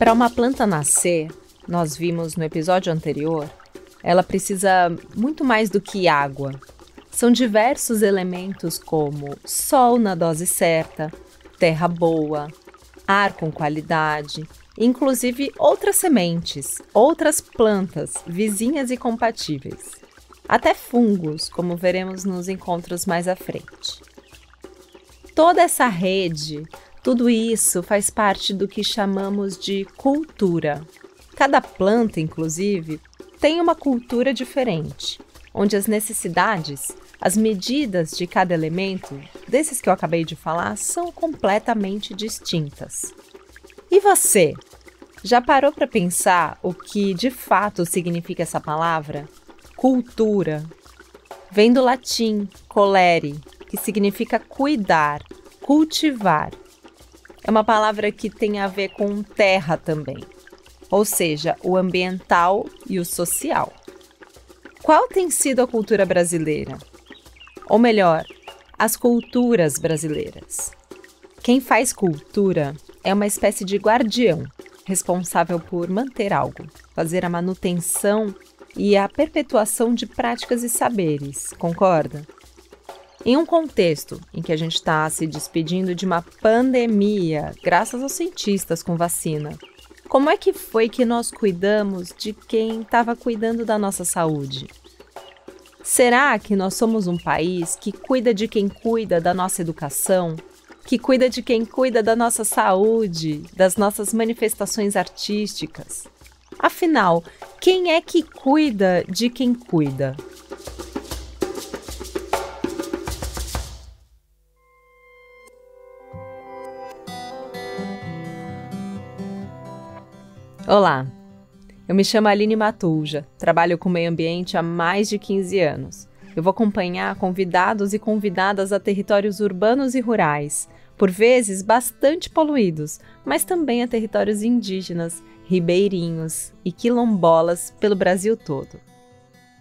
Para uma planta nascer, nós vimos no episódio anterior, ela precisa muito mais do que água. São diversos elementos como sol na dose certa, terra boa, ar com qualidade, inclusive outras sementes, outras plantas vizinhas e compatíveis, até fungos, como veremos nos encontros mais à frente. Toda essa rede tudo isso faz parte do que chamamos de cultura. Cada planta, inclusive, tem uma cultura diferente, onde as necessidades, as medidas de cada elemento, desses que eu acabei de falar, são completamente distintas. E você? Já parou para pensar o que de fato significa essa palavra? Cultura. Vem do latim colere, que significa cuidar, cultivar é uma palavra que tem a ver com terra também, ou seja, o ambiental e o social. Qual tem sido a cultura brasileira? Ou melhor, as culturas brasileiras. Quem faz cultura é uma espécie de guardião responsável por manter algo, fazer a manutenção e a perpetuação de práticas e saberes, concorda? Em um contexto em que a gente está se despedindo de uma pandemia, graças aos cientistas com vacina, como é que foi que nós cuidamos de quem estava cuidando da nossa saúde? Será que nós somos um país que cuida de quem cuida da nossa educação, que cuida de quem cuida da nossa saúde, das nossas manifestações artísticas? Afinal, quem é que cuida de quem cuida? Olá, eu me chamo Aline Matuja, trabalho com meio ambiente há mais de 15 anos. Eu vou acompanhar convidados e convidadas a territórios urbanos e rurais, por vezes bastante poluídos, mas também a territórios indígenas, ribeirinhos e quilombolas pelo Brasil todo.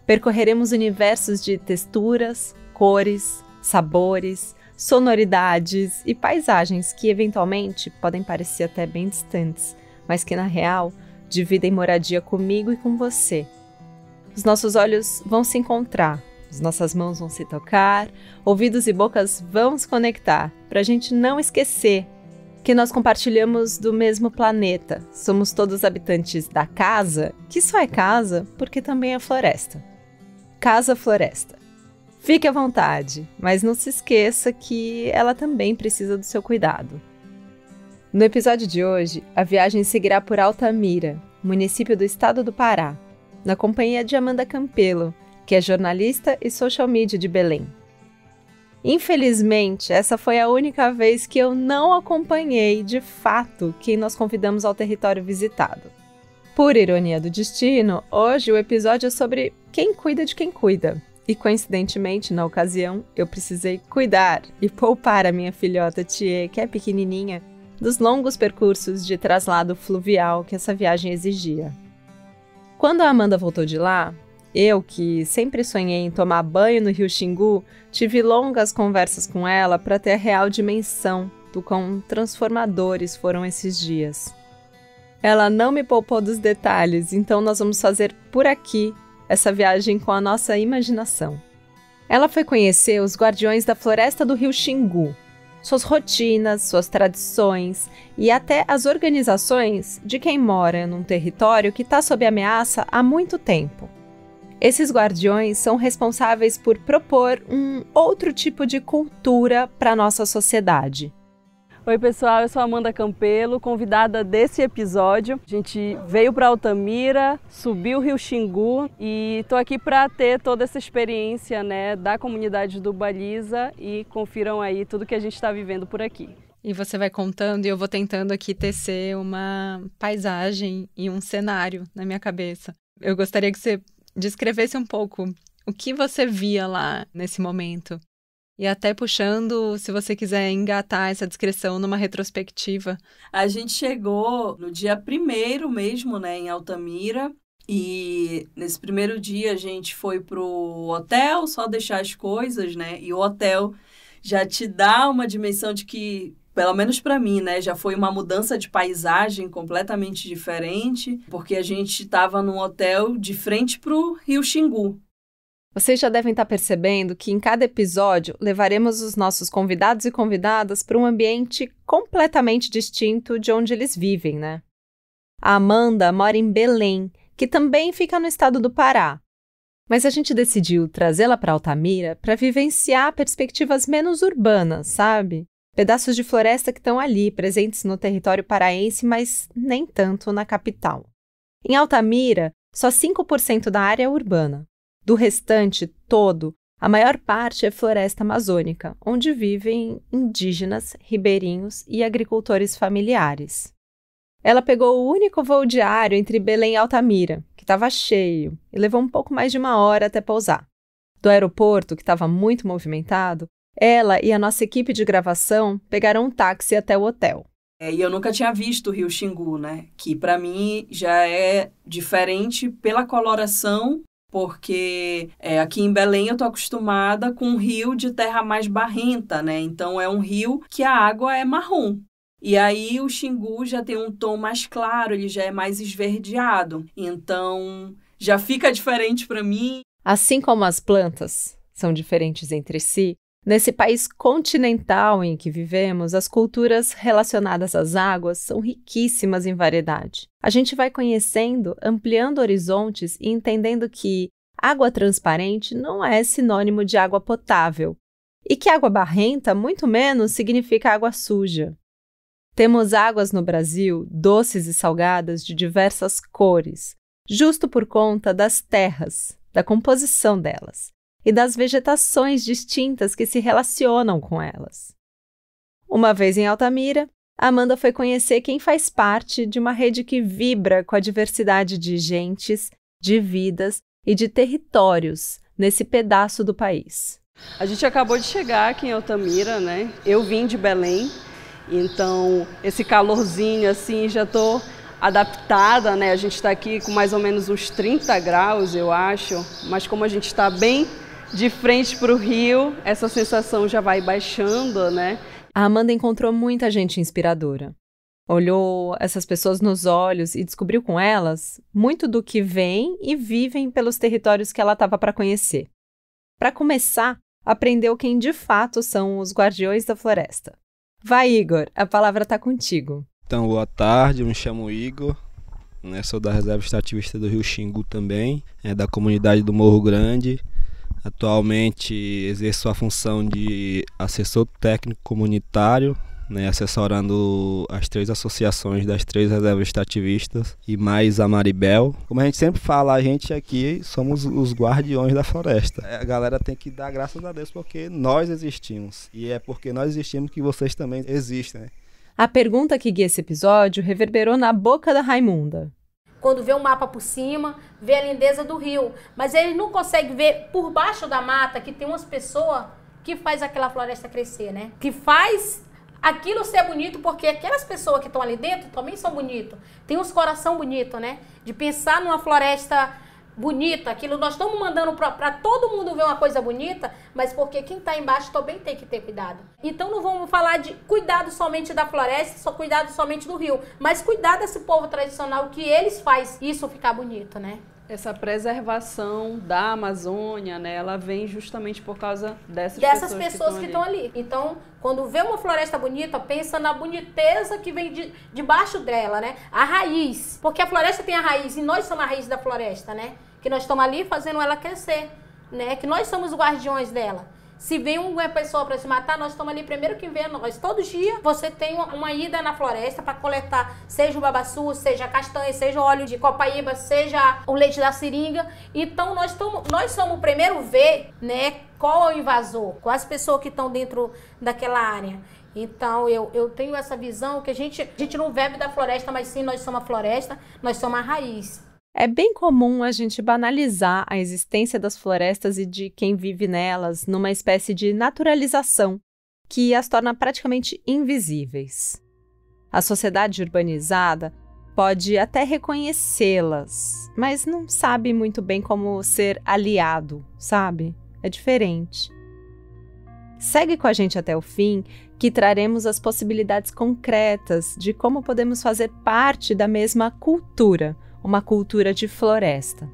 Percorreremos universos de texturas, cores, sabores, sonoridades e paisagens que eventualmente podem parecer até bem distantes mas que na real dividem moradia comigo e com você. Os nossos olhos vão se encontrar, as nossas mãos vão se tocar, ouvidos e bocas vão se conectar, para a gente não esquecer que nós compartilhamos do mesmo planeta. Somos todos habitantes da casa, que só é casa porque também é floresta. Casa Floresta. Fique à vontade, mas não se esqueça que ela também precisa do seu cuidado. No episódio de hoje, a viagem seguirá por Altamira, município do estado do Pará, na companhia de Amanda Campelo, que é jornalista e social media de Belém. Infelizmente, essa foi a única vez que eu não acompanhei de fato quem nós convidamos ao território visitado. Por ironia do destino, hoje o episódio é sobre quem cuida de quem cuida. E coincidentemente, na ocasião, eu precisei cuidar e poupar a minha filhota Tia, que é pequenininha dos longos percursos de traslado fluvial que essa viagem exigia. Quando a Amanda voltou de lá, eu, que sempre sonhei em tomar banho no rio Xingu, tive longas conversas com ela para ter a real dimensão do quão transformadores foram esses dias. Ela não me poupou dos detalhes, então nós vamos fazer por aqui essa viagem com a nossa imaginação. Ela foi conhecer os guardiões da floresta do rio Xingu, suas rotinas, suas tradições e até as organizações de quem mora num território que está sob ameaça há muito tempo. Esses guardiões são responsáveis por propor um outro tipo de cultura para nossa sociedade. Oi, pessoal, eu sou Amanda Campelo, convidada desse episódio. A gente veio para Altamira, subiu o Rio Xingu e estou aqui para ter toda essa experiência né, da comunidade do Baliza e confiram aí tudo que a gente está vivendo por aqui. E você vai contando e eu vou tentando aqui tecer uma paisagem e um cenário na minha cabeça. Eu gostaria que você descrevesse um pouco o que você via lá nesse momento. E até puxando, se você quiser engatar essa descrição numa retrospectiva. A gente chegou no dia primeiro mesmo, né, em Altamira. E nesse primeiro dia a gente foi pro hotel, só deixar as coisas, né? E o hotel já te dá uma dimensão de que pelo menos para mim, né, já foi uma mudança de paisagem completamente diferente, porque a gente estava num hotel de frente pro Rio Xingu, vocês já devem estar tá percebendo que em cada episódio levaremos os nossos convidados e convidadas para um ambiente completamente distinto de onde eles vivem, né? A Amanda mora em Belém, que também fica no estado do Pará. Mas a gente decidiu trazê-la para Altamira para vivenciar perspectivas menos urbanas, sabe? Pedaços de floresta que estão ali, presentes no território paraense, mas nem tanto na capital. Em Altamira, só 5% da área é urbana. Do restante todo, a maior parte é floresta amazônica, onde vivem indígenas, ribeirinhos e agricultores familiares. Ela pegou o único voo diário entre Belém e Altamira, que estava cheio, e levou um pouco mais de uma hora até pousar. Do aeroporto, que estava muito movimentado, ela e a nossa equipe de gravação pegaram um táxi até o hotel. É, e eu nunca tinha visto o Rio Xingu, né? Que para mim já é diferente pela coloração porque é, aqui em Belém eu estou acostumada com um rio de terra mais barrenta, né? Então é um rio que a água é marrom. E aí o Xingu já tem um tom mais claro, ele já é mais esverdeado. Então já fica diferente para mim. Assim como as plantas são diferentes entre si, Nesse país continental em que vivemos, as culturas relacionadas às águas são riquíssimas em variedade. A gente vai conhecendo, ampliando horizontes e entendendo que água transparente não é sinônimo de água potável e que água barrenta, muito menos, significa água suja. Temos águas no Brasil doces e salgadas de diversas cores, justo por conta das terras, da composição delas e das vegetações distintas que se relacionam com elas. Uma vez em Altamira, Amanda foi conhecer quem faz parte de uma rede que vibra com a diversidade de gentes, de vidas e de territórios nesse pedaço do país. A gente acabou de chegar aqui em Altamira, né? Eu vim de Belém, então esse calorzinho assim já tô adaptada, né? A gente está aqui com mais ou menos uns 30 graus, eu acho, mas como a gente está bem de frente para o rio, essa sensação já vai baixando, né? A Amanda encontrou muita gente inspiradora. Olhou essas pessoas nos olhos e descobriu com elas muito do que vem e vivem pelos territórios que ela estava para conhecer. Para começar, aprendeu quem de fato são os guardiões da floresta. Vai, Igor, a palavra está contigo. Então, boa tarde, me chamo Igor, né, sou da Reserva Extrativista do Rio Xingu também, é da comunidade do Morro Grande, Atualmente exerço a função de assessor técnico comunitário, né, assessorando as três associações das três reservas extrativistas e mais a Maribel. Como a gente sempre fala, a gente aqui somos os guardiões da floresta. É, a galera tem que dar graças a Deus porque nós existimos. E é porque nós existimos que vocês também existem. Né? A pergunta que guia esse episódio reverberou na boca da Raimunda quando vê o um mapa por cima, vê a lindeza do rio. Mas ele não consegue ver por baixo da mata que tem umas pessoas que faz aquela floresta crescer, né? Que faz aquilo ser bonito porque aquelas pessoas que estão ali dentro também são bonitas. Tem uns coração bonito, né? De pensar numa floresta bonita, aquilo nós estamos mandando para todo mundo ver uma coisa bonita, mas porque quem está embaixo também tem que ter cuidado. Então não vamos falar de cuidado somente da floresta, só cuidado somente do rio, mas cuidado desse povo tradicional que eles faz isso ficar bonito, né? Essa preservação da Amazônia, né, ela vem justamente por causa dessas, dessas pessoas, pessoas que, estão, ali. ali. Então, quando vê uma floresta bonita, pensa na boniteza que vem de, debaixo dela, né? A raiz. Porque a floresta tem a raiz e nós somos a raiz da floresta, né? que nós estamos ali fazendo ela crescer, né? Que nós somos guardiões dela. Se vem uma pessoa para se matar, nós estamos ali primeiro que vê nós. Todo dia você tem uma ida na floresta para coletar, seja o babaçu, seja a castanha, seja o óleo de copaíba, seja o leite da seringa. Então nós, tomo, nós somos o primeiro ver, né, qual é o invasor, quais pessoas que estão dentro daquela área. Então eu, eu tenho essa visão que a gente, a gente não bebe da floresta, mas sim nós somos a floresta, nós somos a raiz. É bem comum a gente banalizar a existência das florestas e de quem vive nelas numa espécie de naturalização que as torna praticamente invisíveis. A sociedade urbanizada pode até reconhecê-las, mas não sabe muito bem como ser aliado, sabe? É diferente. Segue com a gente até o fim, que traremos as possibilidades concretas de como podemos fazer parte da mesma cultura uma cultura de floresta.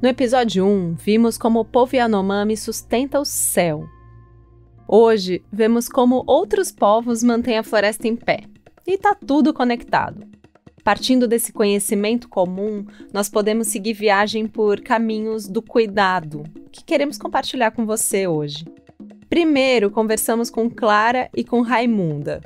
No episódio 1, vimos como o povo Yanomami sustenta o céu. Hoje, vemos como outros povos mantêm a floresta em pé. E está tudo conectado. Partindo desse conhecimento comum, nós podemos seguir viagem por caminhos do cuidado, que queremos compartilhar com você hoje. Primeiro, conversamos com Clara e com Raimunda,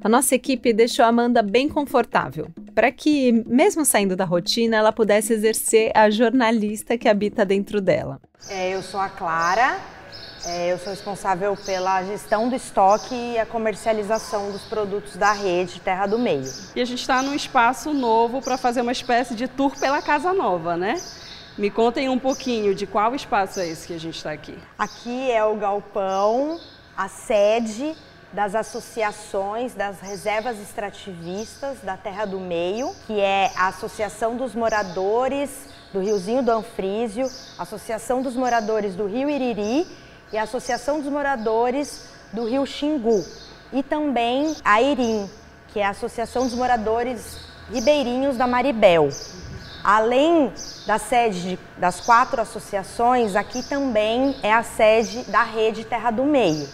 a nossa equipe deixou a Amanda bem confortável, para que, mesmo saindo da rotina, ela pudesse exercer a jornalista que habita dentro dela. É, eu sou a Clara, é, eu sou responsável pela gestão do estoque e a comercialização dos produtos da rede Terra do Meio. E a gente está num espaço novo para fazer uma espécie de tour pela Casa Nova, né? Me contem um pouquinho de qual espaço é esse que a gente está aqui. Aqui é o galpão, a sede das associações das reservas extrativistas da Terra do Meio, que é a Associação dos Moradores do Riozinho do Anfrísio, Associação dos Moradores do Rio Iriri e a Associação dos Moradores do Rio Xingu. E também a IRIM, que é a Associação dos Moradores Ribeirinhos da Maribel. Além da sede das quatro associações, aqui também é a sede da Rede Terra do Meio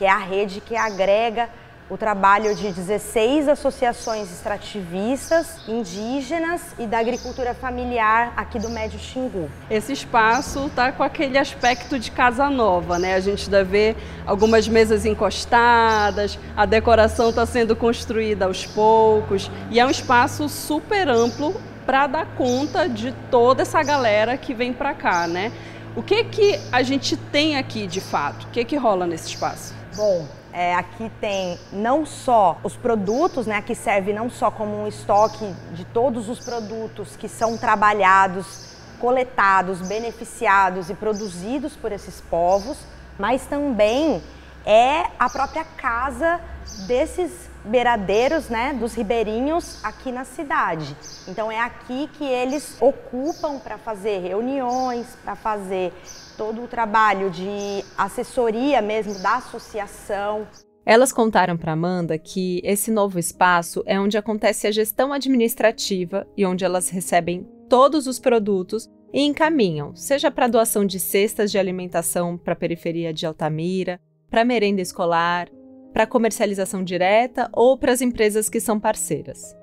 que é a rede que agrega o trabalho de 16 associações extrativistas, indígenas e da agricultura familiar aqui do Médio Xingu. Esse espaço está com aquele aspecto de casa nova, né? A gente deve ver algumas mesas encostadas, a decoração está sendo construída aos poucos e é um espaço super amplo para dar conta de toda essa galera que vem para cá, né? O que que a gente tem aqui de fato? O que que rola nesse espaço? bom. É, aqui tem não só os produtos, né, que serve não só como um estoque de todos os produtos que são trabalhados, coletados, beneficiados e produzidos por esses povos, mas também é a própria casa desses beiradeiros, né, dos ribeirinhos aqui na cidade. Então é aqui que eles ocupam para fazer reuniões, para fazer todo o trabalho de assessoria mesmo da associação. Elas contaram para Amanda que esse novo espaço é onde acontece a gestão administrativa e onde elas recebem todos os produtos e encaminham, seja para doação de cestas de alimentação para a periferia de Altamira, para merenda escolar, para comercialização direta ou para as empresas que são parceiras.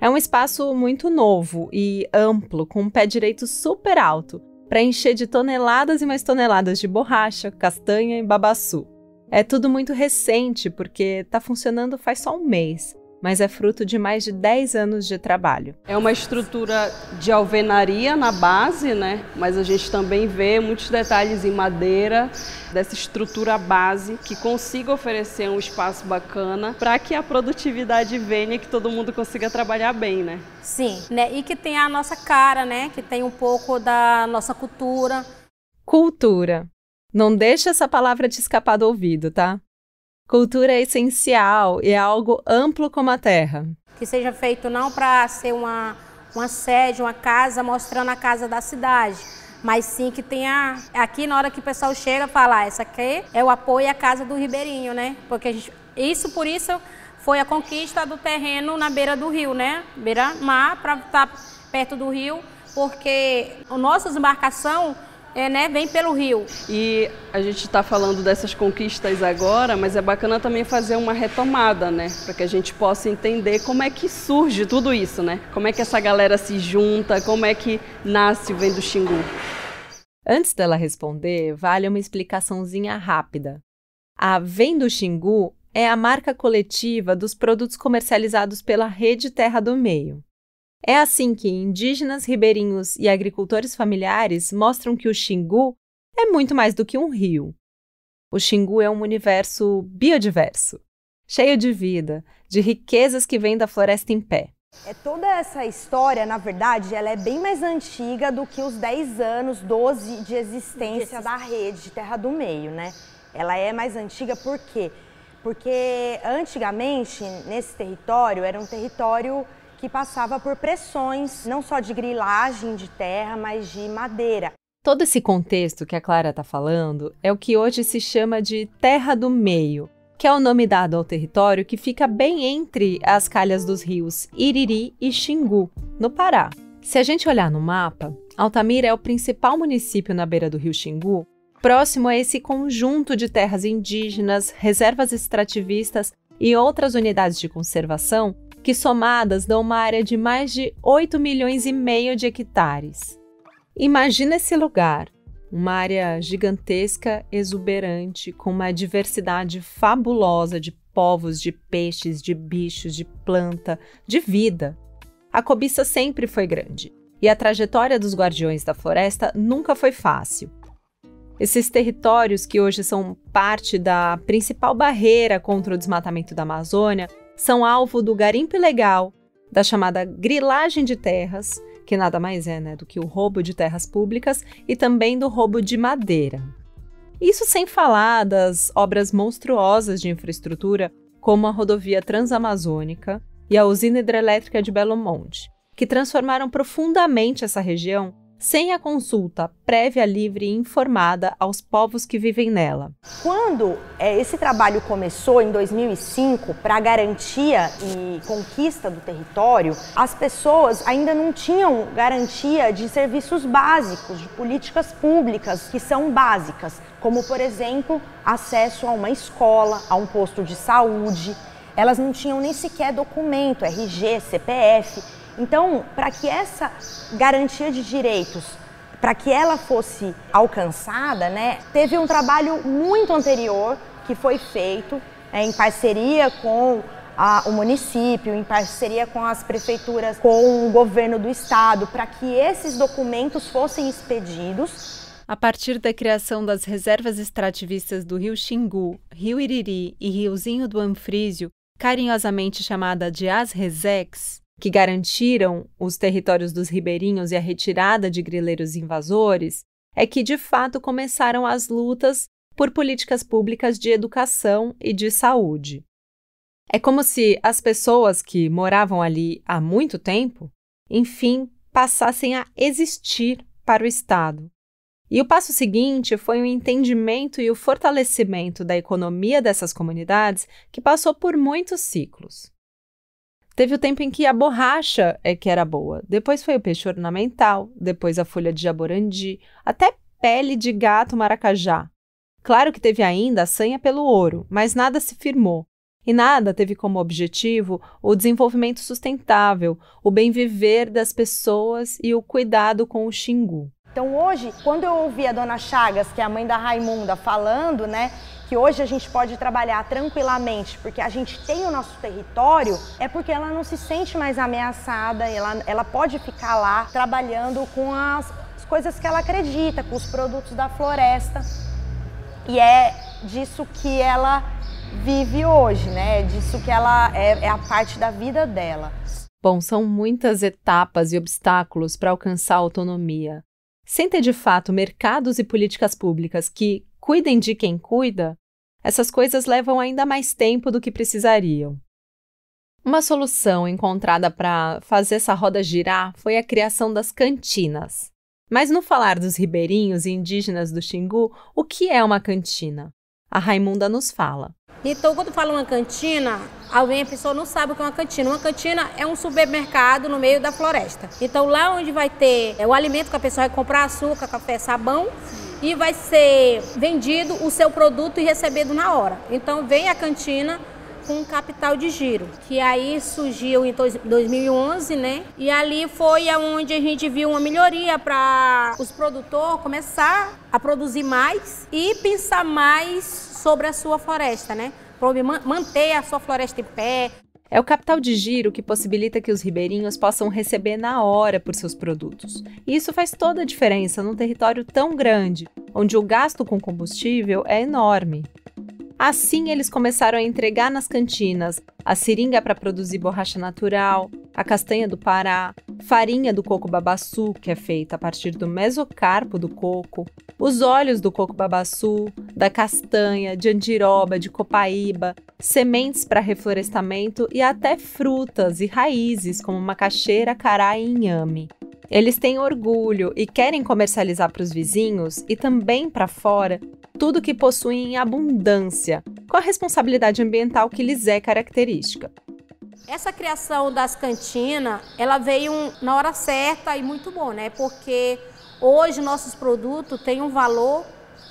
É um espaço muito novo e amplo, com um pé direito super alto, para encher de toneladas e mais toneladas de borracha, castanha e babaçu. É tudo muito recente, porque está funcionando faz só um mês, mas é fruto de mais de 10 anos de trabalho. É uma estrutura de alvenaria na base, né? mas a gente também vê muitos detalhes em madeira dessa estrutura base que consiga oferecer um espaço bacana para que a produtividade venha e que todo mundo consiga trabalhar bem, né? Sim, né? e que tenha a nossa cara, né? que tenha um pouco da nossa cultura. Cultura. Não deixa essa palavra te escapar do ouvido, tá? Cultura é essencial e é algo amplo como a terra. Que seja feito não para ser uma, uma sede, uma casa, mostrando a casa da cidade, mas sim que tenha. Aqui, na hora que o pessoal chega, falar: ah, essa aqui é o apoio à casa do Ribeirinho, né? Porque gente, isso, por isso, foi a conquista do terreno na beira do rio, né? Beira-mar, para estar tá perto do rio, porque nossas embarcações é, né, vem pelo rio. E a gente está falando dessas conquistas agora, mas é bacana também fazer uma retomada, né, para que a gente possa entender como é que surge tudo isso, né? Como é que essa galera se junta, como é que nasce o Vendo Xingu. Antes dela responder, vale uma explicaçãozinha rápida. A Vendo Xingu é a marca coletiva dos produtos comercializados pela Rede Terra do Meio. É assim que indígenas, ribeirinhos e agricultores familiares mostram que o Xingu é muito mais do que um rio. O Xingu é um universo biodiverso, cheio de vida, de riquezas que vêm da floresta em pé. É, toda essa história, na verdade, ela é bem mais antiga do que os 10 anos, 12 de existência da rede de Terra do Meio, né? Ela é mais antiga por quê? Porque antigamente, nesse território, era um território que passava por pressões, não só de grilagem de terra, mas de madeira. Todo esse contexto que a Clara está falando é o que hoje se chama de Terra do Meio, que é o nome dado ao território que fica bem entre as calhas dos rios Iriri e Xingu, no Pará. Se a gente olhar no mapa, Altamira é o principal município na beira do rio Xingu, próximo a esse conjunto de terras indígenas, reservas extrativistas e outras unidades de conservação que somadas dão uma área de mais de 8 milhões e meio de hectares. Imagina esse lugar, uma área gigantesca, exuberante, com uma diversidade fabulosa de povos, de peixes, de bichos, de planta, de vida. A cobiça sempre foi grande e a trajetória dos guardiões da floresta nunca foi fácil. Esses territórios, que hoje são parte da principal barreira contra o desmatamento da Amazônia, são alvo do garimpo ilegal, da chamada grilagem de terras, que nada mais é né, do que o roubo de terras públicas, e também do roubo de madeira. Isso sem falar das obras monstruosas de infraestrutura, como a rodovia Transamazônica e a usina hidrelétrica de Belo Monte, que transformaram profundamente essa região sem a consulta prévia, livre e informada aos povos que vivem nela. Quando é, esse trabalho começou em 2005 para garantia e conquista do território, as pessoas ainda não tinham garantia de serviços básicos, de políticas públicas que são básicas, como por exemplo acesso a uma escola, a um posto de saúde. Elas não tinham nem sequer documento, RG, CPF então, para que essa garantia de direitos, para que ela fosse alcançada, né, teve um trabalho muito anterior que foi feito é, em parceria com a, o município, em parceria com as prefeituras, com o governo do estado, para que esses documentos fossem expedidos a partir da criação das reservas extrativistas do rio Xingu, rio Iriri e riozinho do Anfrísio, carinhosamente chamada de As Resex, que garantiram os territórios dos ribeirinhos e a retirada de grileiros invasores, é que de fato começaram as lutas por políticas públicas de educação e de saúde. É como se as pessoas que moravam ali há muito tempo, enfim, passassem a existir para o Estado. E o passo seguinte foi o entendimento e o fortalecimento da economia dessas comunidades, que passou por muitos ciclos. Teve o tempo em que a borracha é que era boa. Depois foi o peixe ornamental, depois a folha de jaborandi, até pele de gato maracajá. Claro que teve ainda a sanha pelo ouro, mas nada se firmou. E nada teve como objetivo o desenvolvimento sustentável, o bem viver das pessoas e o cuidado com o Xingu. Então hoje, quando eu ouvi a dona Chagas, que é a mãe da Raimunda, falando, né, que hoje a gente pode trabalhar tranquilamente porque a gente tem o nosso território, é porque ela não se sente mais ameaçada, ela, ela pode ficar lá trabalhando com as, as coisas que ela acredita, com os produtos da floresta. E é disso que ela vive hoje, né? É disso que ela é, é a parte da vida dela. Bom, são muitas etapas e obstáculos para alcançar a autonomia sem ter de fato mercados e políticas públicas que cuidem de quem cuida, essas coisas levam ainda mais tempo do que precisariam. Uma solução encontrada para fazer essa roda girar foi a criação das cantinas. Mas no falar dos ribeirinhos e indígenas do Xingu, o que é uma cantina? A Raimunda nos fala. Então, quando fala uma cantina, Alguém, a pessoa não sabe o que é uma cantina. Uma cantina é um supermercado no meio da floresta. Então lá onde vai ter é, o alimento que a pessoa vai comprar, açúcar, café, sabão. Sim. E vai ser vendido o seu produto e recebido na hora. Então vem a cantina com capital de giro, que aí surgiu em 2011, né? E ali foi aonde a gente viu uma melhoria para os produtores começar a produzir mais e pensar mais sobre a sua floresta, né? probe, manter a sua floresta em pé. É o capital de giro que possibilita que os ribeirinhos possam receber na hora por seus produtos. E isso faz toda a diferença num território tão grande, onde o gasto com combustível é enorme. Assim, eles começaram a entregar nas cantinas a seringa para produzir borracha natural, a castanha do Pará, farinha do coco babaçu, que é feita a partir do mesocarpo do coco, os óleos do coco babaçu, da castanha, de andiroba, de copaíba, sementes para reflorestamento e até frutas e raízes como macaxeira, cará e inhame. Eles têm orgulho e querem comercializar para os vizinhos e também para fora tudo que possuem em abundância, com a responsabilidade ambiental que lhes é característica. Essa criação das cantinas, ela veio na hora certa e muito bom, né? Porque hoje nossos produtos têm um valor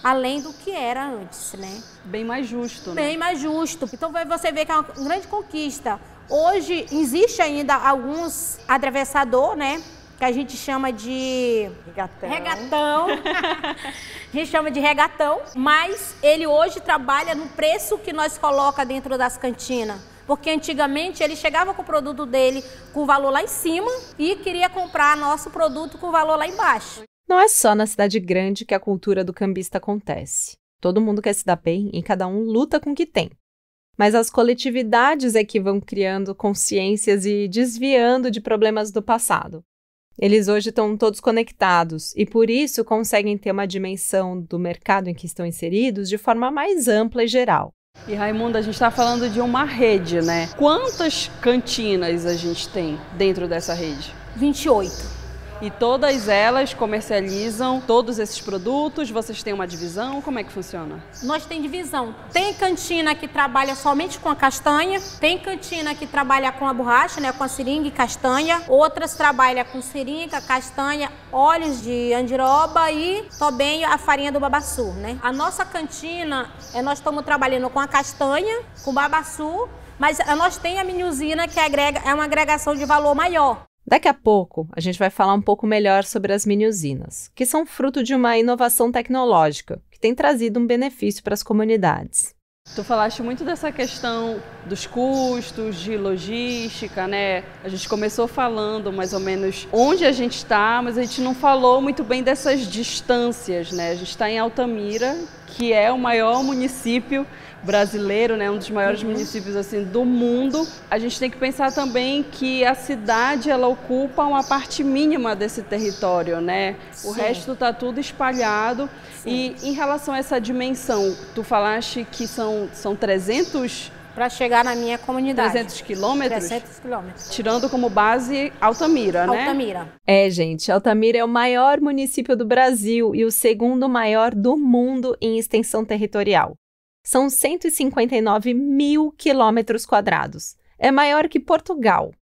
além do que era antes, né? Bem mais justo, né? Bem mais justo. Então você vê que é uma grande conquista. Hoje existe ainda alguns atravessador, né? Que a gente chama de regatão. regatão. a gente chama de regatão, mas ele hoje trabalha no preço que nós coloca dentro das cantinas. Porque antigamente ele chegava com o produto dele com valor lá em cima e queria comprar nosso produto com valor lá embaixo. Não é só na cidade grande que a cultura do cambista acontece. Todo mundo quer se dar bem e cada um luta com o que tem. Mas as coletividades é que vão criando consciências e desviando de problemas do passado. Eles hoje estão todos conectados e por isso conseguem ter uma dimensão do mercado em que estão inseridos de forma mais ampla e geral. E Raimundo, a gente está falando de uma rede, né? Quantas cantinas a gente tem dentro dessa rede? 28 e todas elas comercializam todos esses produtos? Vocês têm uma divisão? Como é que funciona? Nós tem divisão. Tem cantina que trabalha somente com a castanha, tem cantina que trabalha com a borracha, né, com a seringa e castanha, outras trabalham com seringa, castanha, óleos de andiroba e também a farinha do babassu, né? A nossa cantina, é, nós estamos trabalhando com a castanha, com o mas nós tem a minuzina que agrega, é uma agregação de valor maior. Daqui a pouco, a gente vai falar um pouco melhor sobre as mini-usinas, que são fruto de uma inovação tecnológica que tem trazido um benefício para as comunidades. Tu falaste muito dessa questão dos custos, de logística, né? A gente começou falando mais ou menos onde a gente está, mas a gente não falou muito bem dessas distâncias, né? A gente está em Altamira, que é o maior município brasileiro, né, um dos maiores uhum. municípios assim do mundo. A gente tem que pensar também que a cidade ela ocupa uma parte mínima desse território, né? Sim. O resto está tudo espalhado. Sim. E em relação a essa dimensão, tu falaste que são são 300 para chegar na minha comunidade. 300 quilômetros? 300 quilômetros. Tirando como base Altamira, né? Altamira. É, gente, Altamira é o maior município do Brasil e o segundo maior do mundo em extensão territorial. São 159 mil quilômetros quadrados. É maior que Portugal.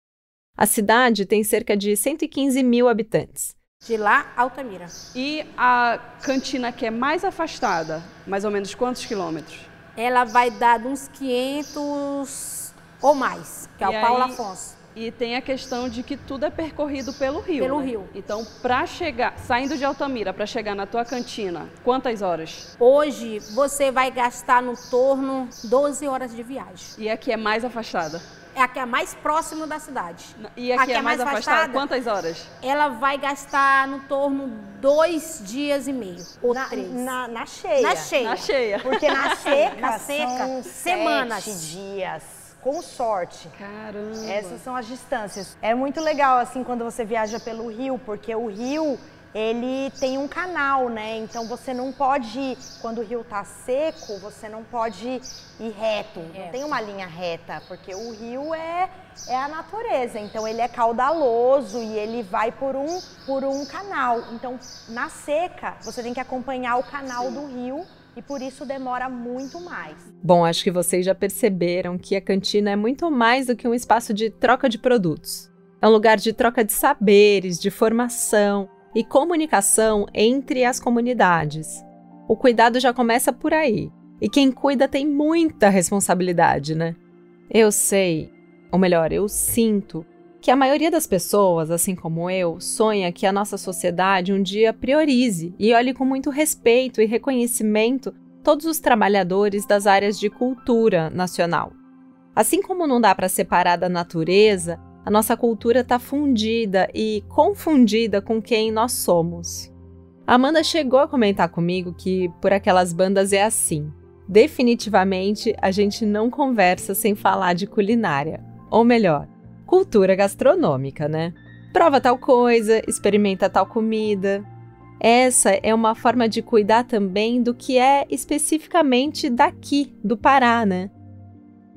A cidade tem cerca de 115 mil habitantes. De lá, Altamira. E a cantina que é mais afastada, mais ou menos quantos quilômetros? Ela vai dar uns 500 ou mais, que é e o Paulo aí... Afonso. E tem a questão de que tudo é percorrido pelo rio. Pelo né? rio. Então, para chegar, saindo de Altamira, para chegar na tua cantina, quantas horas? Hoje você vai gastar no torno 12 horas de viagem. E aqui é mais afastada? É a que é mais próximo da cidade. E aqui, aqui é, é, mais, mais afastada, afastada, quantas horas? Ela vai gastar no torno dois dias e meio ou na, três. Na, na cheia. Na cheia. Na cheia. Porque na seca, na seca, semanas. Sete dias com sorte. Caramba! Essas são as distâncias. É muito legal, assim, quando você viaja pelo rio, porque o rio, ele tem um canal, né? Então você não pode, ir, quando o rio tá seco, você não pode ir reto. Não tem uma linha reta, porque o rio é, é a natureza. Então ele é caudaloso e ele vai por um, por um canal. Então na seca, você tem que acompanhar o canal Sim. do rio e por isso demora muito mais. Bom, acho que vocês já perceberam que a cantina é muito mais do que um espaço de troca de produtos. É um lugar de troca de saberes, de formação e comunicação entre as comunidades. O cuidado já começa por aí. E quem cuida tem muita responsabilidade, né? Eu sei, ou melhor, eu sinto que a maioria das pessoas, assim como eu, sonha que a nossa sociedade um dia priorize e olhe com muito respeito e reconhecimento todos os trabalhadores das áreas de cultura nacional. Assim como não dá para separar da natureza, a nossa cultura está fundida e confundida com quem nós somos. Amanda chegou a comentar comigo que por aquelas bandas é assim. Definitivamente a gente não conversa sem falar de culinária. Ou melhor, cultura gastronômica, né? Prova tal coisa, experimenta tal comida. Essa é uma forma de cuidar também do que é especificamente daqui, do Pará, né?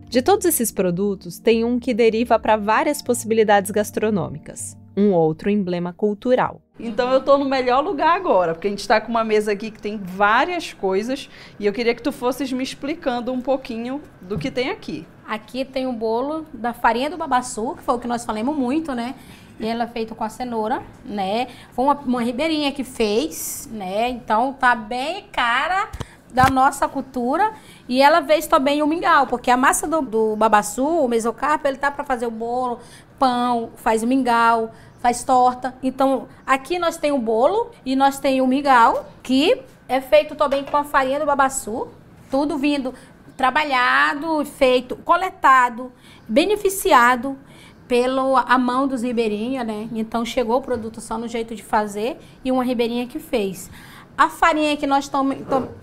De todos esses produtos, tem um que deriva para várias possibilidades gastronômicas um outro emblema cultural. Então eu estou no melhor lugar agora, porque a gente está com uma mesa aqui que tem várias coisas e eu queria que tu fosses me explicando um pouquinho do que tem aqui. Aqui tem o bolo da farinha do babaçu, que foi o que nós falamos muito, né? E ela é feita com a cenoura, né? Foi uma, uma ribeirinha que fez, né? Então tá bem cara da nossa cultura. E ela fez também o mingau, porque a massa do, do babaçu, o mesocarpo, ele tá para fazer o bolo, pão, faz mingau, faz torta. Então, aqui nós tem o bolo e nós tem o mingau, que é feito também com a farinha do babaçu, tudo vindo trabalhado, feito, coletado, beneficiado pela a mão dos ribeirinhos, né? Então chegou o produto só no jeito de fazer e uma ribeirinha que fez. A farinha que nós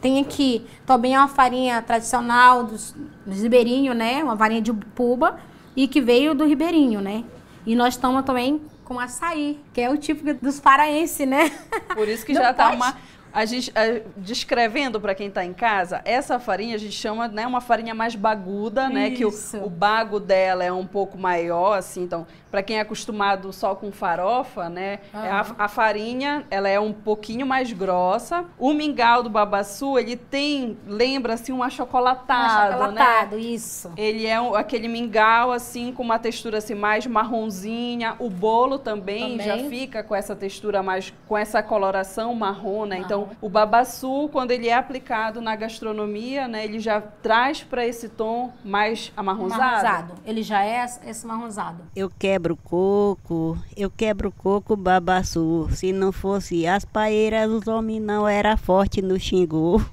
tem aqui também é uma farinha tradicional dos, dos ribeirinhos, né? Uma farinha de puba e que veio do Ribeirinho, né? E nós estamos também com açaí, que é o típico dos paraenses, né? Por isso que já está uma a gente, a, eh, descrevendo para quem está em casa, essa farinha a gente chama, né, uma farinha mais baguda, Isso. né, que o, o, bago dela é um pouco maior, assim, então, para quem é acostumado só com farofa, né, ah. a, a, farinha, ela é um pouquinho mais grossa. O mingau do babaçu, ele tem, lembra, assim, um achocolatado, um né? achocolatado, né? isso. Ele é um, aquele mingau, assim, com uma textura, assim, mais marronzinha. O bolo também, também, já fica com essa textura mais, com essa coloração marrom, né? Então, o babassu, quando ele é aplicado na gastronomia, né, ele já traz para esse tom mais amarronzado? Amarronzado. Ele já é esse marronzado. Eu quebro coco, eu quebro coco babassu. Se não fosse as paeiras, os homens não era forte no xingu.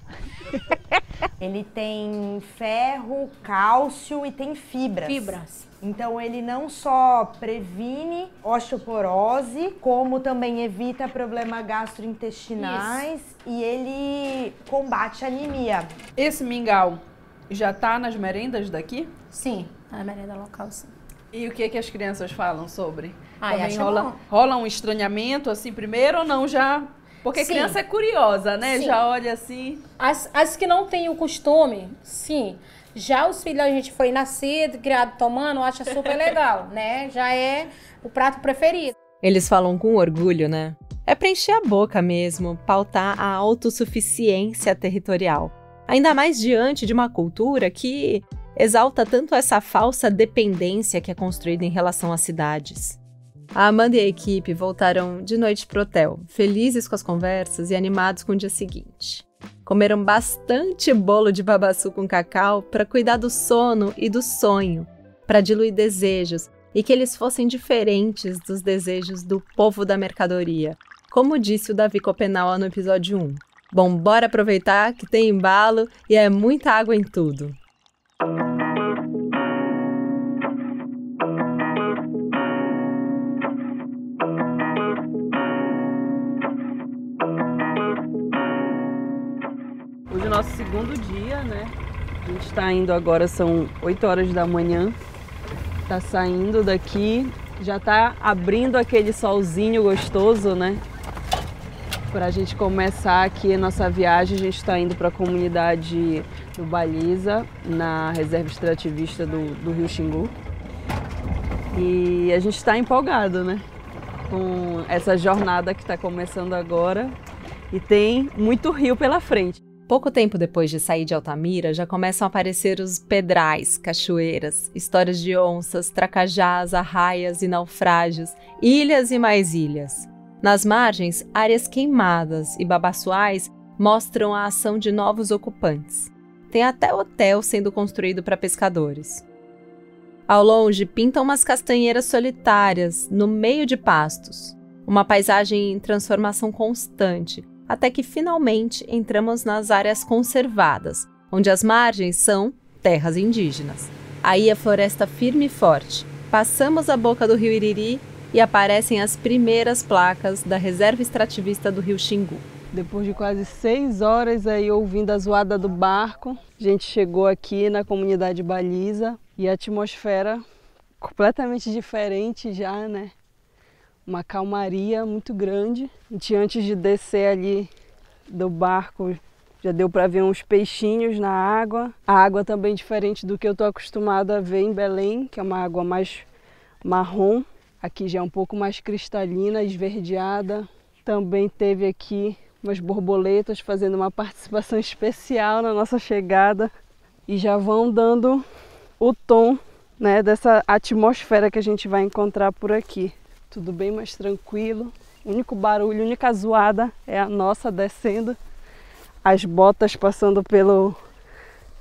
ele tem ferro, cálcio e tem fibras. Fibras. Então ele não só previne osteoporose, como também evita problemas gastrointestinais Isso. e ele combate anemia. Esse mingau já tá nas merendas daqui? Sim, na merenda local sim. E o que é que as crianças falam sobre? Ah, rola, rola um estranhamento assim primeiro ou não já porque sim. criança é curiosa, né? Sim. Já olha assim. As, as que não têm o costume, sim. Já os filhos, a gente foi nascido, criado tomando, acha super legal, né? Já é o prato preferido. Eles falam com orgulho, né? É preencher a boca mesmo, pautar a autossuficiência territorial. Ainda mais diante de uma cultura que exalta tanto essa falsa dependência que é construída em relação às cidades. A Amanda e a equipe voltaram de noite pro hotel, felizes com as conversas e animados com o dia seguinte. Comeram bastante bolo de babaçu com cacau para cuidar do sono e do sonho, para diluir desejos e que eles fossem diferentes dos desejos do povo da mercadoria, como disse o Davi Copenal no episódio 1. Bom, bora aproveitar que tem embalo e é muita água em tudo. nosso segundo dia, né? A gente está indo agora, são 8 horas da manhã. Tá saindo daqui, já tá abrindo aquele solzinho gostoso, né? Para a gente começar aqui a nossa viagem, a gente está indo para a comunidade do Baliza, na reserva extrativista do, do Rio Xingu. E a gente está empolgado, né? Com essa jornada que está começando agora e tem muito rio pela frente. Pouco tempo depois de sair de Altamira, já começam a aparecer os pedrais, cachoeiras, histórias de onças, tracajás, arraias e naufrágios, ilhas e mais ilhas. Nas margens, áreas queimadas e babaçuais mostram a ação de novos ocupantes. Tem até hotel sendo construído para pescadores. Ao longe, pintam umas castanheiras solitárias no meio de pastos. Uma paisagem em transformação constante, até que finalmente entramos nas áreas conservadas, onde as margens são terras indígenas. Aí a floresta firme e forte. Passamos a boca do rio Iriri e aparecem as primeiras placas da reserva extrativista do rio Xingu. Depois de quase seis horas aí ouvindo a zoada do barco, a gente chegou aqui na comunidade Baliza e a atmosfera completamente diferente já, né? uma calmaria muito grande. A gente, antes de descer ali do barco, já deu para ver uns peixinhos na água. A água também diferente do que eu estou acostumada a ver em Belém, que é uma água mais marrom. Aqui já é um pouco mais cristalina, esverdeada. Também teve aqui umas borboletas fazendo uma participação especial na nossa chegada e já vão dando o tom né, dessa atmosfera que a gente vai encontrar por aqui tudo bem mais tranquilo. O único barulho, a única zoada é a nossa descendo, as botas passando pelo,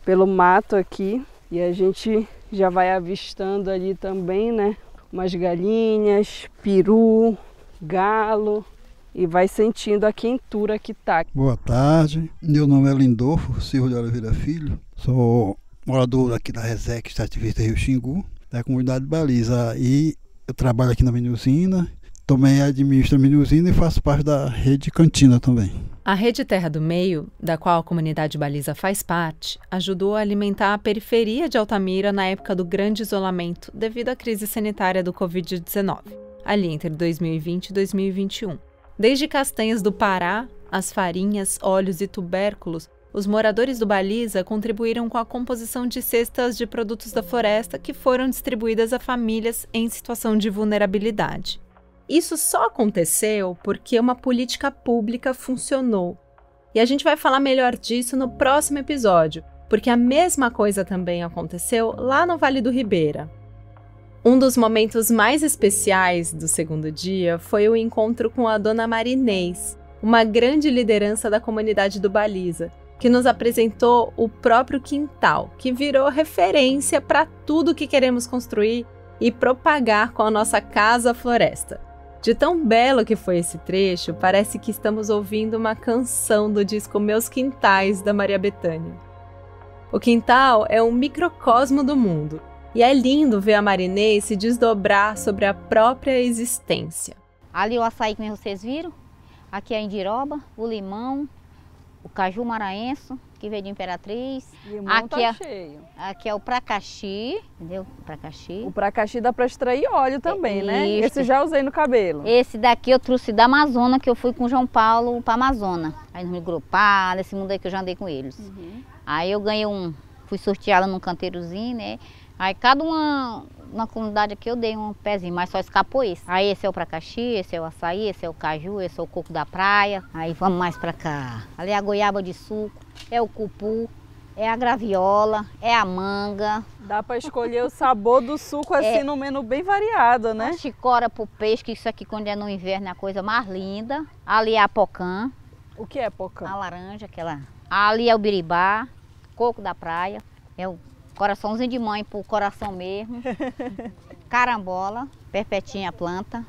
pelo mato aqui e a gente já vai avistando ali também, né? Umas galinhas, peru, galo e vai sentindo a quentura que tá. Boa tarde, meu nome é Lindolfo Silva de Oliveira Filho, sou morador aqui da Resec, Estativista Rio Xingu, da comunidade Baliza e eu trabalho aqui na usina, também administro a usina e faço parte da rede Cantina também. A Rede Terra do Meio, da qual a comunidade Baliza faz parte, ajudou a alimentar a periferia de Altamira na época do grande isolamento devido à crise sanitária do Covid-19, ali entre 2020 e 2021. Desde castanhas do Pará, as farinhas, óleos e tubérculos os moradores do Baliza contribuíram com a composição de cestas de produtos da floresta que foram distribuídas a famílias em situação de vulnerabilidade. Isso só aconteceu porque uma política pública funcionou. E a gente vai falar melhor disso no próximo episódio, porque a mesma coisa também aconteceu lá no Vale do Ribeira. Um dos momentos mais especiais do segundo dia foi o encontro com a dona Marinês, uma grande liderança da comunidade do Baliza, que nos apresentou o próprio quintal, que virou referência para tudo que queremos construir e propagar com a nossa casa floresta. De tão belo que foi esse trecho, parece que estamos ouvindo uma canção do disco Meus Quintais da Maria Bethânia. O quintal é um microcosmo do mundo e é lindo ver a Marinê se desdobrar sobre a própria existência. Ali o açaí que vocês viram, aqui é a indiroba, o limão, o caju maranhense, que veio de Imperatriz. o aqui tá é, cheio. Aqui é o pracaxi, entendeu? Pracaxi. O pracaxi dá para extrair óleo também, é, né? Isso. Esse já usei no cabelo. Esse daqui eu trouxe da Amazônia, que eu fui com o João Paulo para Amazônia. Aí nos gruparam, nesse mundo aí que eu já andei com eles. Uhum. Aí eu ganhei um, fui sorteada num canteirozinho, né? Aí cada uma na comunidade aqui eu dei um pezinho, mas só escapou isso. Aí esse é o pracaxi, esse é o açaí, esse é o caju, esse é o coco da praia. Aí vamos mais pra cá. Ali é a goiaba de suco, é o cupu, é a graviola, é a manga. Dá para escolher o sabor do suco é. assim é, no menu bem variado, né? Chicora pro peixe, que isso aqui quando é no inverno é a coisa mais linda. Ali é a pocã. O que é pocã? A laranja, aquela. Ali é o biribá, coco da praia, é o Coraçãozinho de mãe pro coração mesmo. Carambola, perpetinha planta,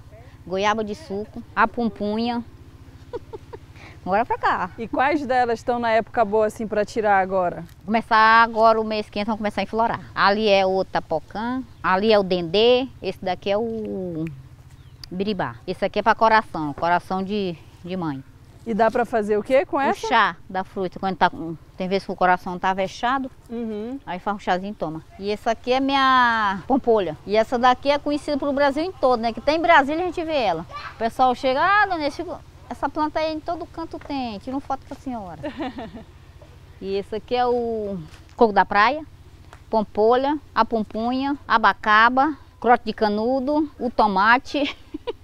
goiaba de suco, a pumpunha. Bora pra cá. E quais delas estão na época boa assim para tirar agora? Começar agora o mês quente, vão começar a enflorar. Ali é o tapocã, ali é o dendê, esse daqui é o biribá. Esse aqui é para coração, coração de, de mãe. E dá para fazer o que com essa? O chá da fruta, quando tá Tem vezes que o coração tá fechado, uhum. aí faz um chazinho e toma. E essa aqui é minha pompolha. E essa daqui é conhecida pelo Brasil em todo, né? Que tem em Brasília a gente vê ela. O pessoal chega, ah, dona Chico, essa planta aí em todo canto tem, tira uma foto com a senhora. e esse aqui é o coco da praia, pompolha, a pompunha, abacaba, crote de canudo, o tomate.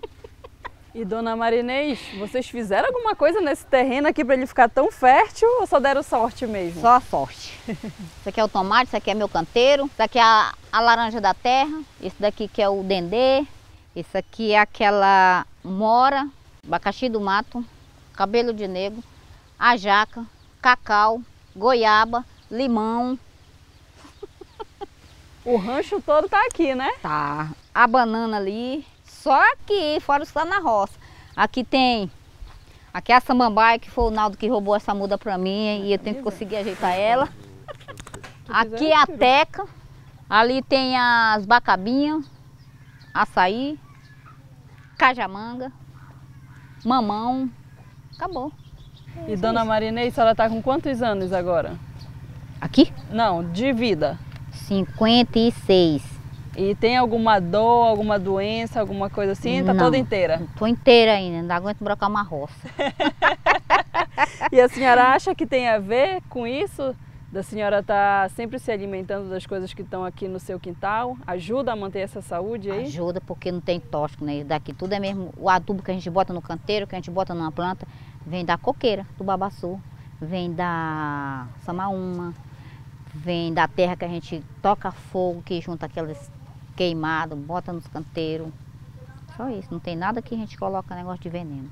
E dona Marinês, vocês fizeram alguma coisa nesse terreno aqui para ele ficar tão fértil ou só deram sorte mesmo? Só sorte. isso aqui é o tomate, isso aqui é meu canteiro, isso aqui é a, a laranja da terra, isso daqui que é o dendê, isso aqui é aquela mora, abacaxi do mato, cabelo de negro, a jaca, cacau, goiaba, limão. O rancho todo tá aqui, né? Tá. A banana ali, só aqui, fora os lá na roça. Aqui tem, aqui é a samambaia, que foi o Naldo que roubou essa muda pra mim, e eu tenho que conseguir ajeitar ela. Aqui é a teca, ali tem as bacabinhas, açaí, cajamanga, mamão, acabou. E dona Marinei, a senhora está com quantos anos agora? Aqui? Não, de vida. 56. E tem alguma dor, alguma doença, alguma coisa assim? Tá não, toda inteira? Tô inteira ainda, não aguento brocar uma roça. e a senhora acha que tem a ver com isso? Da senhora estar tá sempre se alimentando das coisas que estão aqui no seu quintal? Ajuda a manter essa saúde aí? Ajuda porque não tem tóxico, né? Daqui tudo é mesmo o adubo que a gente bota no canteiro, que a gente bota numa planta, vem da coqueira, do babaçu, vem da samaúma, vem da terra que a gente toca fogo, que junta aquelas queimado, bota nos canteiros. Só isso, não tem nada que a gente coloca negócio de veneno.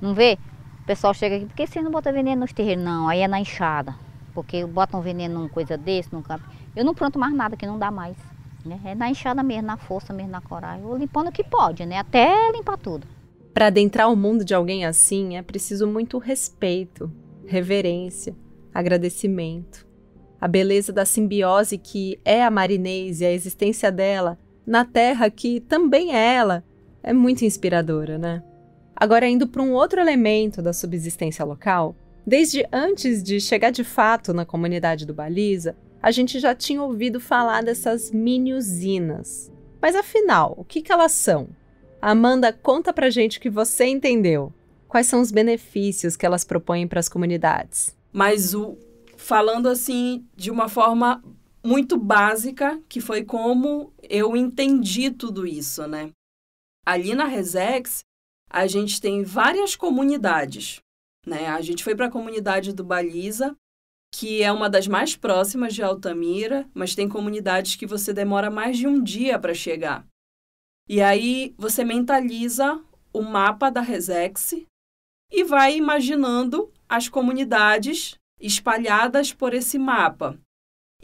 Não vê? O pessoal chega aqui, por que não bota veneno nos terreiros? Não, aí é na enxada. Porque botam veneno numa coisa desse, num campo. Eu não planto mais nada, que não dá mais. Né? É na enxada mesmo, na força mesmo, na coragem. Vou limpando o que pode, né? Até limpar tudo. Para adentrar o mundo de alguém assim, é preciso muito respeito, reverência, agradecimento. A beleza da simbiose que é a marinês e a existência dela na Terra que também é ela, é muito inspiradora, né? Agora, indo para um outro elemento da subsistência local, desde antes de chegar de fato na comunidade do Baliza, a gente já tinha ouvido falar dessas mini-usinas. Mas afinal, o que, que elas são? Amanda, conta pra gente o que você entendeu. Quais são os benefícios que elas propõem para as comunidades? Mas o falando assim de uma forma muito básica, que foi como eu entendi tudo isso, né? Ali na Resex, a gente tem várias comunidades, né? A gente foi para a comunidade do Baliza, que é uma das mais próximas de Altamira, mas tem comunidades que você demora mais de um dia para chegar. E aí você mentaliza o mapa da Resex e vai imaginando as comunidades espalhadas por esse mapa.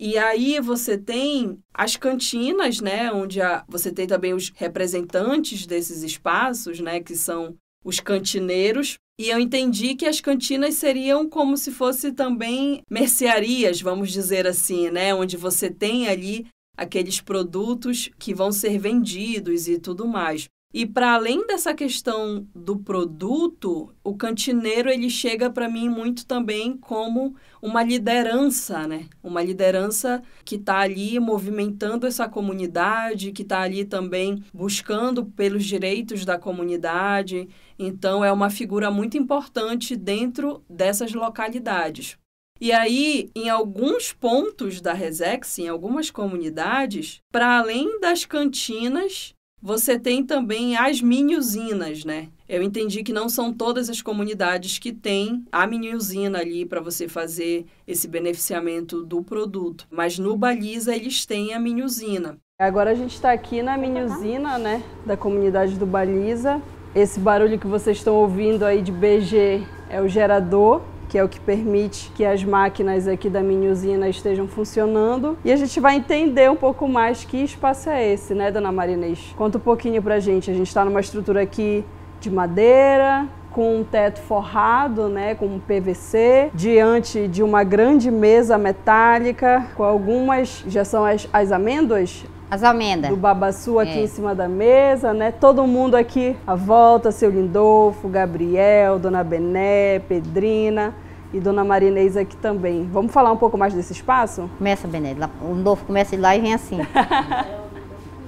E aí você tem as cantinas, né, onde a, você tem também os representantes desses espaços, né, que são os cantineiros. E eu entendi que as cantinas seriam como se fosse também mercearias, vamos dizer assim, né, onde você tem ali aqueles produtos que vão ser vendidos e tudo mais. E para além dessa questão do produto, o cantineiro ele chega para mim muito também como uma liderança, né? Uma liderança que está ali movimentando essa comunidade, que está ali também buscando pelos direitos da comunidade. Então é uma figura muito importante dentro dessas localidades. E aí, em alguns pontos da Resex, em algumas comunidades, para além das cantinas, você tem também as mini-usinas, né? Eu entendi que não são todas as comunidades que têm a mini-usina ali para você fazer esse beneficiamento do produto. Mas no Baliza eles têm a mini-usina. Agora a gente está aqui na mini-usina, né? Da comunidade do Baliza. Esse barulho que vocês estão ouvindo aí de BG é o gerador que é o que permite que as máquinas aqui da mini usina estejam funcionando. E a gente vai entender um pouco mais que espaço é esse, né, dona Marinês? Conta um pouquinho pra gente. A gente está numa estrutura aqui de madeira, com um teto forrado, né, com PVC, diante de uma grande mesa metálica, com algumas, já são as, as amêndoas? As amêndoas. Do babassu aqui é. em cima da mesa, né? Todo mundo aqui à volta, seu Lindolfo, Gabriel, Dona Bené, Pedrina e Dona Marinês aqui também. Vamos falar um pouco mais desse espaço? Começa, Benedito. O novo começa lá e vem assim.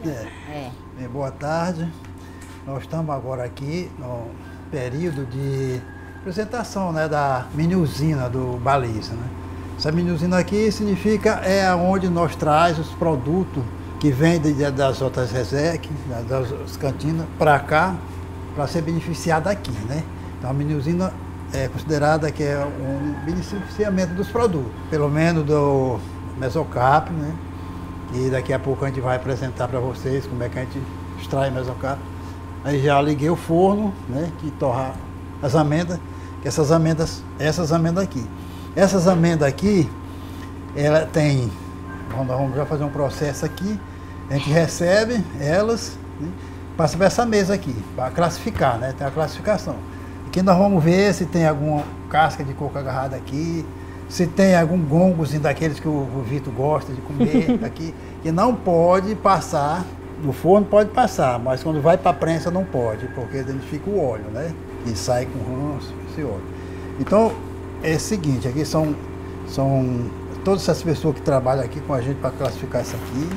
É. é. É. boa tarde. Nós estamos agora aqui no período de apresentação né, da mini usina do Baliza. Né? Essa mini usina aqui significa é onde nós traz os produtos que vêm das outras RESEC, das, das cantinas, para cá, para ser beneficiado aqui. Né? Então a mini usina é considerada que é um beneficiamento dos produtos, pelo menos do mesocap, né? E daqui a pouco a gente vai apresentar para vocês como é que a gente extrai mesocap. Aí já liguei o forno, né? Que torra as amêndoas, que essas amêndoas, essas amêndoas aqui. Essas amêndoas aqui, ela tem, vamos, vamos já fazer um processo aqui, a gente recebe elas, né? passa para essa mesa aqui, para classificar, né? Tem a classificação que nós vamos ver se tem alguma casca de coco agarrada aqui, se tem algum gongozinho assim, daqueles que o, o Vitor gosta de comer aqui, que não pode passar, no forno pode passar, mas quando vai para a prensa não pode, porque identifica o óleo, né? E sai com ranço, esse óleo. Então, é o seguinte, aqui são, são todas essas pessoas que trabalham aqui com a gente para classificar isso aqui.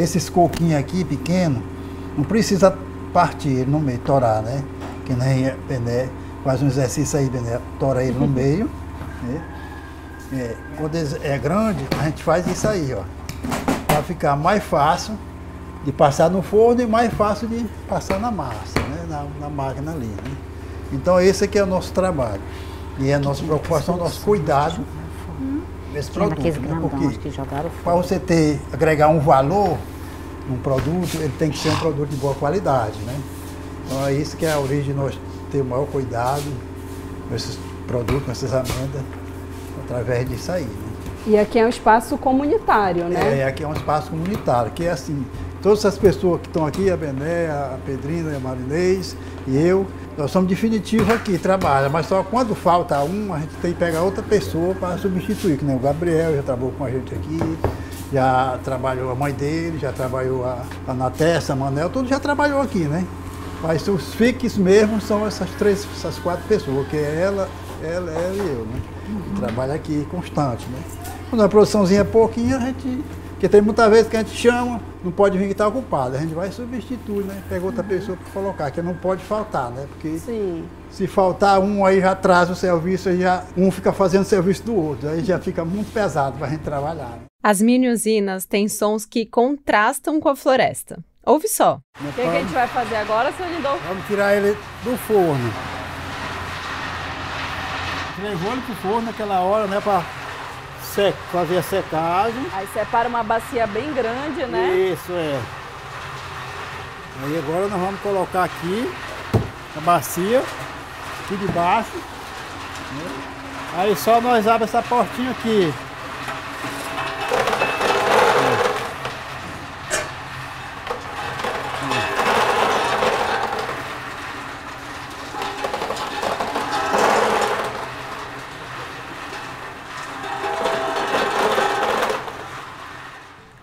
Esses coquinhos aqui, pequeno, não precisa partir no meio, torar, né? Que nem pené. É, faz um exercício aí, né? tora ele no meio. Né? É, quando é grande, a gente faz isso aí, ó. Para ficar mais fácil de passar no forno e mais fácil de passar na massa, né? na, na máquina ali. Né? Então esse aqui é o nosso trabalho. E é a nossa preocupação, nosso cuidado nesse produto. Né? Porque para você ter, agregar um valor num produto, ele tem que ser um produto de boa qualidade. Né? Então é isso que é a origem de nós ter o maior cuidado com esses produtos, com essas amêndoas, através disso aí. Né? E aqui é um espaço comunitário, né? É, aqui é um espaço comunitário, que é assim, todas as pessoas que estão aqui, a Bené, a Pedrina, a Marinês e eu, nós somos definitivos aqui, trabalha, mas só quando falta um, a gente tem que pegar outra pessoa para substituir, que nem o Gabriel já trabalhou com a gente aqui, já trabalhou a mãe dele, já trabalhou a, a Natessa, a Manel, todos já trabalhou aqui, né? Mas os fiques mesmo são essas três, essas quatro pessoas, que é ela, ela, ela e eu, né? Uhum. trabalha aqui constante, né? Quando a produçãozinha é pouquinha, a gente. Porque tem muita vez que a gente chama, não pode vir que está ocupado, a gente vai substitui, né? Pega outra uhum. pessoa para colocar, que não pode faltar, né? Porque Sim. se faltar um aí já traz o serviço, aí já um fica fazendo serviço do outro, aí já fica muito pesado para a gente trabalhar. Né? As mini usinas têm sons que contrastam com a floresta. Ouve só. O que, que, a gente vai fazer agora, seu Lindolfo? Vamos tirar ele do forno. Levou ele pro forno naquela hora, né, para fazer a secagem. Aí separa uma bacia bem grande, né? Isso, é. Aí agora nós vamos colocar aqui a bacia, aqui de baixo. Aí só nós abre essa portinha aqui.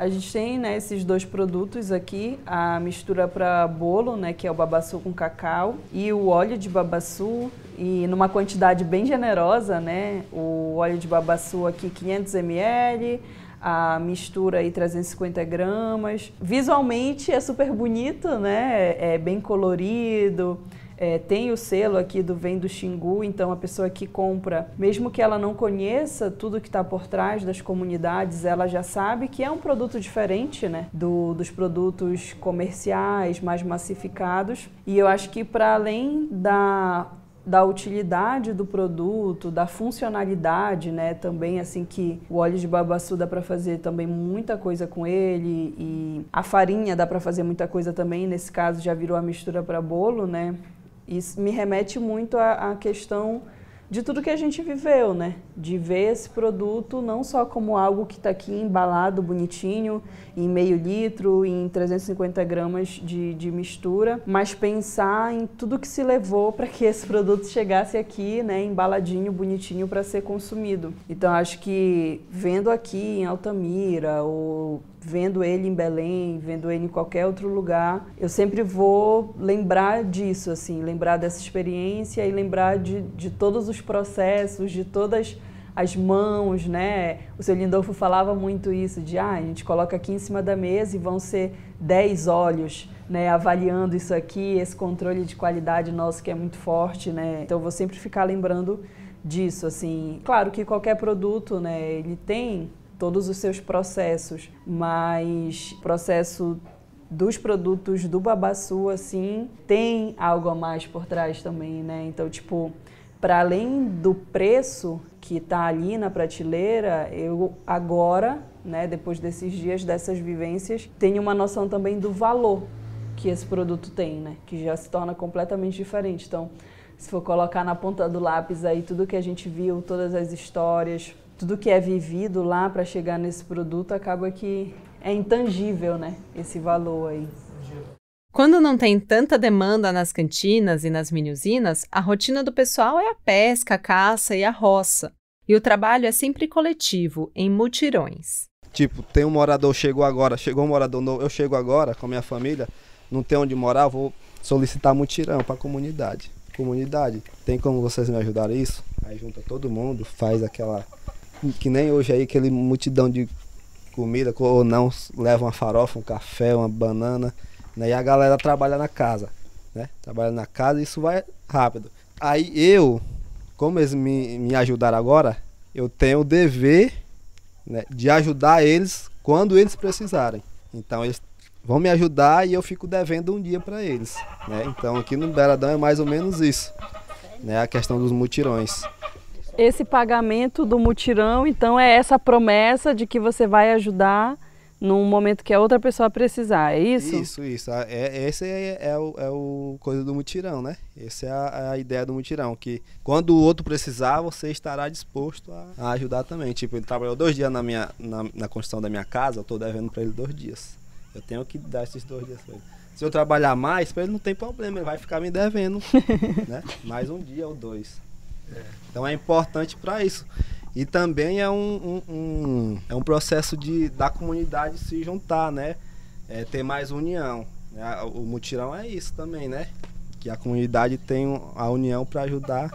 A gente tem né, esses dois produtos aqui, a mistura para bolo, né, que é o babaçu com cacau, e o óleo de babaçu, e numa quantidade bem generosa, né, o óleo de babaçu aqui 500 ml, a mistura aí 350 gramas. Visualmente é super bonito, né? É bem colorido, é, tem o selo aqui do Vem do Xingu, então a pessoa que compra, mesmo que ela não conheça tudo que está por trás das comunidades, ela já sabe que é um produto diferente né, do, dos produtos comerciais, mais massificados. E eu acho que para além da da utilidade do produto, da funcionalidade, né? Também assim que o óleo de babaçu dá para fazer também muita coisa com ele e a farinha dá para fazer muita coisa também. Nesse caso já virou a mistura para bolo, né? Isso me remete muito à, à questão de tudo que a gente viveu, né? De ver esse produto não só como algo que está aqui embalado bonitinho, em meio litro, em 350 gramas de, de mistura, mas pensar em tudo que se levou para que esse produto chegasse aqui, né? Embaladinho, bonitinho para ser consumido. Então acho que vendo aqui em Altamira ou vendo ele em Belém, vendo ele em qualquer outro lugar, eu sempre vou lembrar disso, assim, lembrar dessa experiência e lembrar de, de todos os processos, de todas as mãos, né? O seu Lindolfo falava muito isso, de ah, a gente coloca aqui em cima da mesa e vão ser 10 olhos, né, avaliando isso aqui, esse controle de qualidade nosso que é muito forte, né? Então vou sempre ficar lembrando disso, assim. Claro que qualquer produto, né, ele tem todos os seus processos, mas processo dos produtos do Babassu, assim, tem algo a mais por trás também, né? Então, tipo, para além do preço que está ali na prateleira, eu agora, né, depois desses dias, dessas vivências, tenho uma noção também do valor que esse produto tem, né? Que já se torna completamente diferente. Então, se for colocar na ponta do lápis aí tudo que a gente viu, todas as histórias, tudo que é vivido lá para chegar nesse produto acaba que é intangível, né? Esse valor aí. Quando não tem tanta demanda nas cantinas e nas minusinas, a rotina do pessoal é a pesca, a caça e a roça. E o trabalho é sempre coletivo, em mutirões. Tipo, tem um morador chegou agora, chegou um morador novo, eu chego agora com a minha família, não tem onde morar, vou solicitar mutirão para a comunidade. Comunidade, tem como vocês me ajudarem isso? Aí junta todo mundo, faz aquela que nem hoje aí, aquele multidão de comida, ou não, leva uma farofa, um café, uma banana, né? E a galera trabalha na casa, né? Trabalha na casa e isso vai rápido. Aí eu, como eles me, me ajudaram agora, eu tenho o dever né, de ajudar eles quando eles precisarem. Então eles vão me ajudar e eu fico devendo um dia para eles, né? Então aqui no Beradão é mais ou menos isso, né? A questão dos mutirões esse pagamento do mutirão, então é essa promessa de que você vai ajudar num momento que a outra pessoa precisar, é isso? Isso, isso. É, esse é, é, o, é o coisa do mutirão, né? Essa é a, é a, ideia do mutirão, que quando o outro precisar, você estará disposto a, a ajudar também. Tipo, ele trabalhou dois dias na, minha, na, na construção da minha casa, eu estou devendo para ele dois dias. Eu tenho que dar esses dois dias para ele. Se eu trabalhar mais, para ele não tem problema, ele vai ficar me devendo, né? Mais um dia ou dois. Então é importante para isso. E também é um, um, um, é um processo de, da comunidade se juntar, né? É, ter mais união. É, o mutirão é isso também, né? Que a comunidade tem a união para ajudar,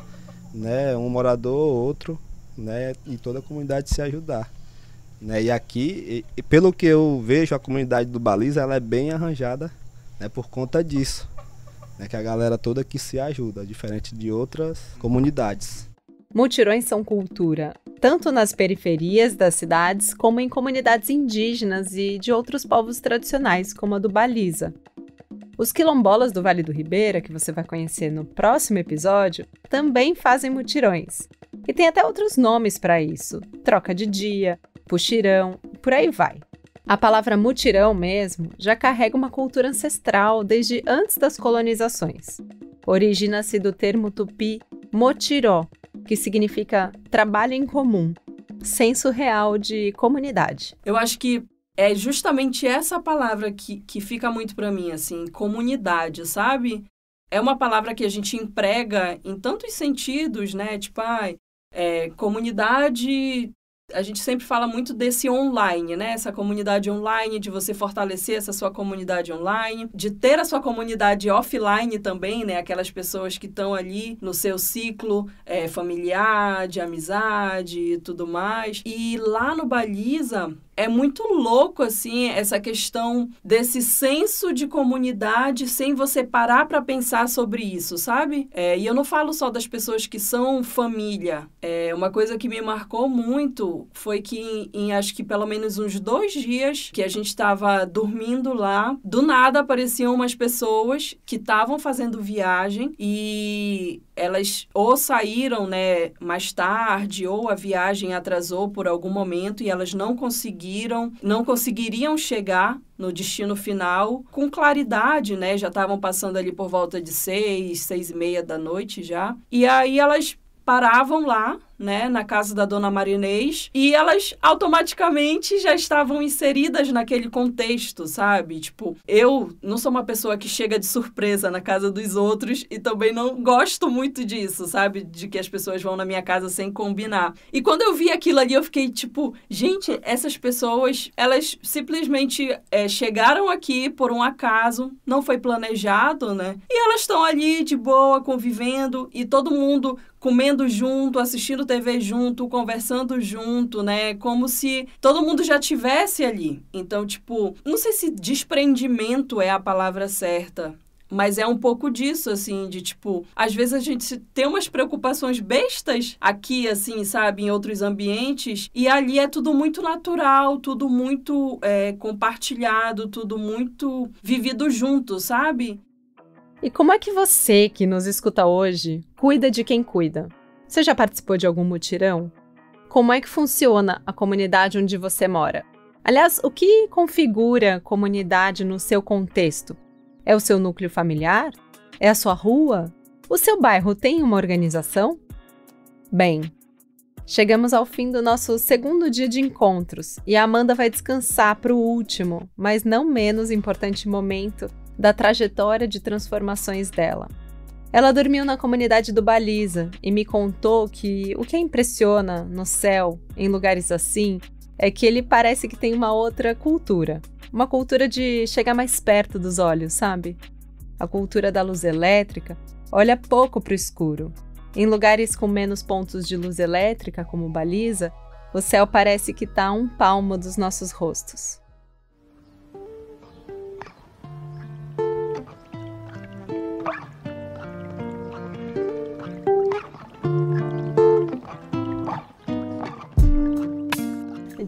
né? Um morador, outro, né? E toda a comunidade se ajudar. Né? E aqui, e, e pelo que eu vejo, a comunidade do Baliza ela é bem arranjada né? por conta disso. É que a galera toda que se ajuda, diferente de outras comunidades. Mutirões são cultura, tanto nas periferias das cidades como em comunidades indígenas e de outros povos tradicionais, como a do Baliza. Os quilombolas do Vale do Ribeira, que você vai conhecer no próximo episódio, também fazem mutirões. E tem até outros nomes para isso: troca de dia, puxirão, por aí vai. A palavra mutirão mesmo já carrega uma cultura ancestral desde antes das colonizações. Origina-se do termo tupi motiró, que significa trabalho em comum, senso real de comunidade. Eu acho que é justamente essa palavra que, que fica muito para mim, assim, comunidade, sabe? É uma palavra que a gente emprega em tantos sentidos, né? Tipo, ai, ah, é, comunidade a gente sempre fala muito desse online, né? Essa comunidade online, de você fortalecer essa sua comunidade online, de ter a sua comunidade offline também, né? Aquelas pessoas que estão ali no seu ciclo é, familiar, de amizade e tudo mais. E lá no Baliza, é muito louco assim essa questão desse senso de comunidade sem você parar para pensar sobre isso, sabe? É, e eu não falo só das pessoas que são família. É, uma coisa que me marcou muito foi que em, em acho que pelo menos uns dois dias que a gente estava dormindo lá, do nada apareciam umas pessoas que estavam fazendo viagem e elas ou saíram, né, mais tarde ou a viagem atrasou por algum momento e elas não conseguiram conseguiram, não conseguiriam chegar no destino final com claridade, né? Já estavam passando ali por volta de seis, seis e meia da noite já. E aí elas paravam lá, né, na casa da dona Marinês, e elas automaticamente já estavam inseridas naquele contexto, sabe? Tipo, eu não sou uma pessoa que chega de surpresa na casa dos outros e também não gosto muito disso, sabe? De que as pessoas vão na minha casa sem combinar. E quando eu vi aquilo ali, eu fiquei tipo, gente, essas pessoas, elas simplesmente é, chegaram aqui por um acaso, não foi planejado, né? E elas estão ali de boa, convivendo, e todo mundo comendo junto, assistindo TV junto, conversando junto, né? Como se todo mundo já tivesse ali. Então, tipo, não sei se desprendimento é a palavra certa. Mas é um pouco disso, assim, de tipo, às vezes a gente tem umas preocupações bestas aqui, assim, sabe, em outros ambientes, e ali é tudo muito natural, tudo muito é, compartilhado, tudo muito vivido junto, sabe? E como é que você, que nos escuta hoje, cuida de quem cuida? Você já participou de algum mutirão? Como é que funciona a comunidade onde você mora? Aliás, o que configura comunidade no seu contexto? É o seu núcleo familiar? É a sua rua? O seu bairro tem uma organização? Bem, chegamos ao fim do nosso segundo dia de encontros e a Amanda vai descansar para o último, mas não menos importante momento da trajetória de transformações dela. Ela dormiu na comunidade do Baliza e me contou que o que impressiona no céu, em lugares assim, é que ele parece que tem uma outra cultura. Uma cultura de chegar mais perto dos olhos, sabe? A cultura da luz elétrica olha pouco para o escuro. Em lugares com menos pontos de luz elétrica, como Baliza, o céu parece que está a um palmo dos nossos rostos.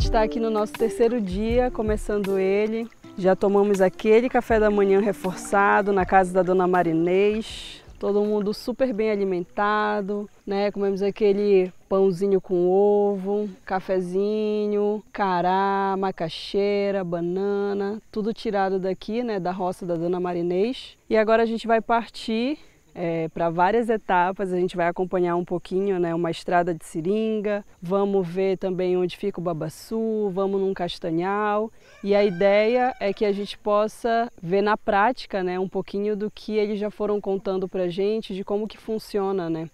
gente está aqui no nosso terceiro dia, começando ele. Já tomamos aquele café da manhã reforçado na casa da dona Marinês. Todo mundo super bem alimentado, né? Comemos aquele pãozinho com ovo, cafezinho, cará, macaxeira, banana, tudo tirado daqui, né, da roça da dona Marinês. E agora a gente vai partir é, para várias etapas. A gente vai acompanhar um pouquinho, né, uma estrada de seringa, vamos ver também onde fica o babaçu, vamos num castanhal. E a ideia é que a gente possa ver na prática, né, um pouquinho do que eles já foram contando para a gente, de como que funciona, né,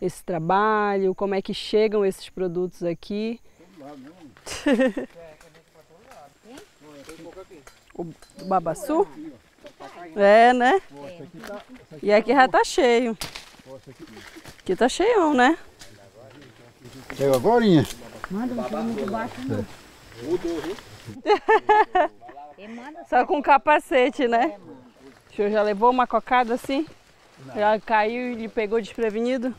esse trabalho, como é que chegam esses produtos aqui. O babaçu? É, é, né? E aqui já tá cheio. Aqui tá cheião, né? Chegou agora? Manda, muito baixo Só com capacete, né? O senhor já levou uma cocada assim? Já caiu e lhe pegou desprevenido?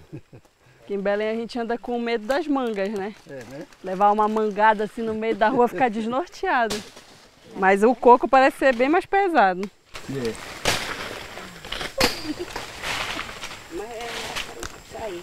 Aqui em Belém a gente anda com medo das mangas, né? É, né? Levar uma mangada assim no meio da rua ficar desnorteado. Mas o coco parece ser bem mais pesado. É. Mas é, tá é.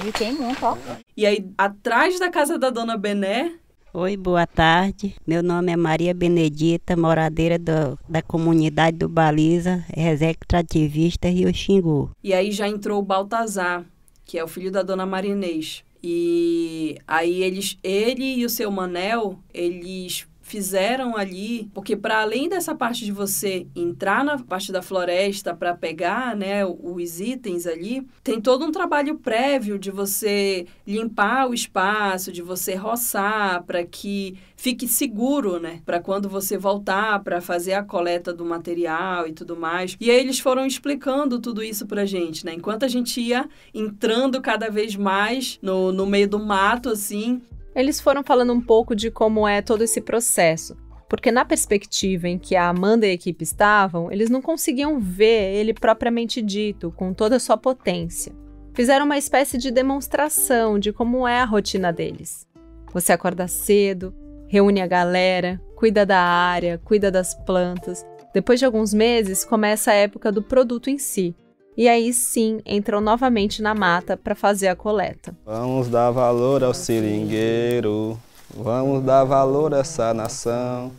Aí tem muito, E aí, atrás da casa da dona Bené. Oi, boa tarde. Meu nome é Maria Benedita, moradeira do, da comunidade do Baliza, executivista Rio Xingu. E aí já entrou o Baltazar, que é o filho da dona Marinês. E aí eles, ele e o seu Manel, eles fizeram ali, porque para além dessa parte de você entrar na parte da floresta para pegar, né, os itens ali, tem todo um trabalho prévio de você limpar o espaço, de você roçar para que fique seguro, né, para quando você voltar para fazer a coleta do material e tudo mais. E aí eles foram explicando tudo isso pra gente, né? Enquanto a gente ia entrando cada vez mais no, no meio do mato assim, eles foram falando um pouco de como é todo esse processo, porque na perspectiva em que a Amanda e a equipe estavam, eles não conseguiam ver ele propriamente dito, com toda a sua potência. Fizeram uma espécie de demonstração de como é a rotina deles. Você acorda cedo, reúne a galera, cuida da área, cuida das plantas. Depois de alguns meses, começa a época do produto em si, e aí sim entrou novamente na mata para fazer a coleta. Vamos dar valor ao seringueiro, vamos dar valor a essa nação,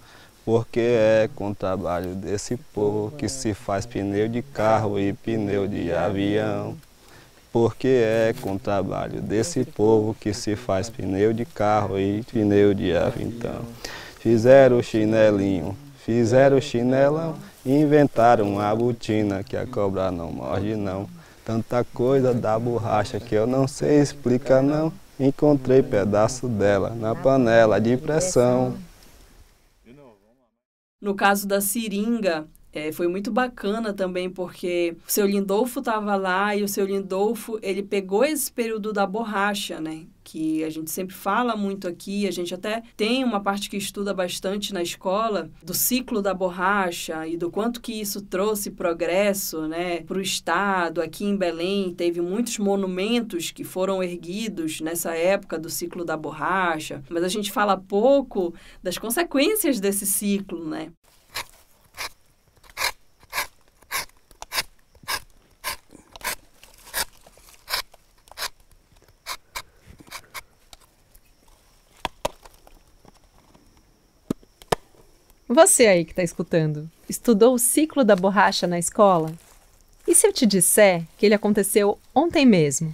porque é com o trabalho desse povo que se faz pneu de carro e pneu de avião. Porque é com o trabalho desse povo que se faz pneu de carro e pneu de avião. Fizeram o chinelinho, fizeram o chinelão Inventaram a botina que a cobra não morde não. Tanta coisa da borracha que eu não sei explicar não. Encontrei pedaço dela na panela de pressão. No caso da seringa, é, foi muito bacana também, porque o seu Lindolfo estava lá e o seu Lindolfo, ele pegou esse período da borracha, né? que a gente sempre fala muito aqui, a gente até tem uma parte que estuda bastante na escola do ciclo da borracha e do quanto que isso trouxe progresso, né, para o estado. Aqui em Belém teve muitos monumentos que foram erguidos nessa época do ciclo da borracha, mas a gente fala pouco das consequências desse ciclo, né? Você aí que está escutando, estudou o ciclo da borracha na escola? E se eu te disser que ele aconteceu ontem mesmo?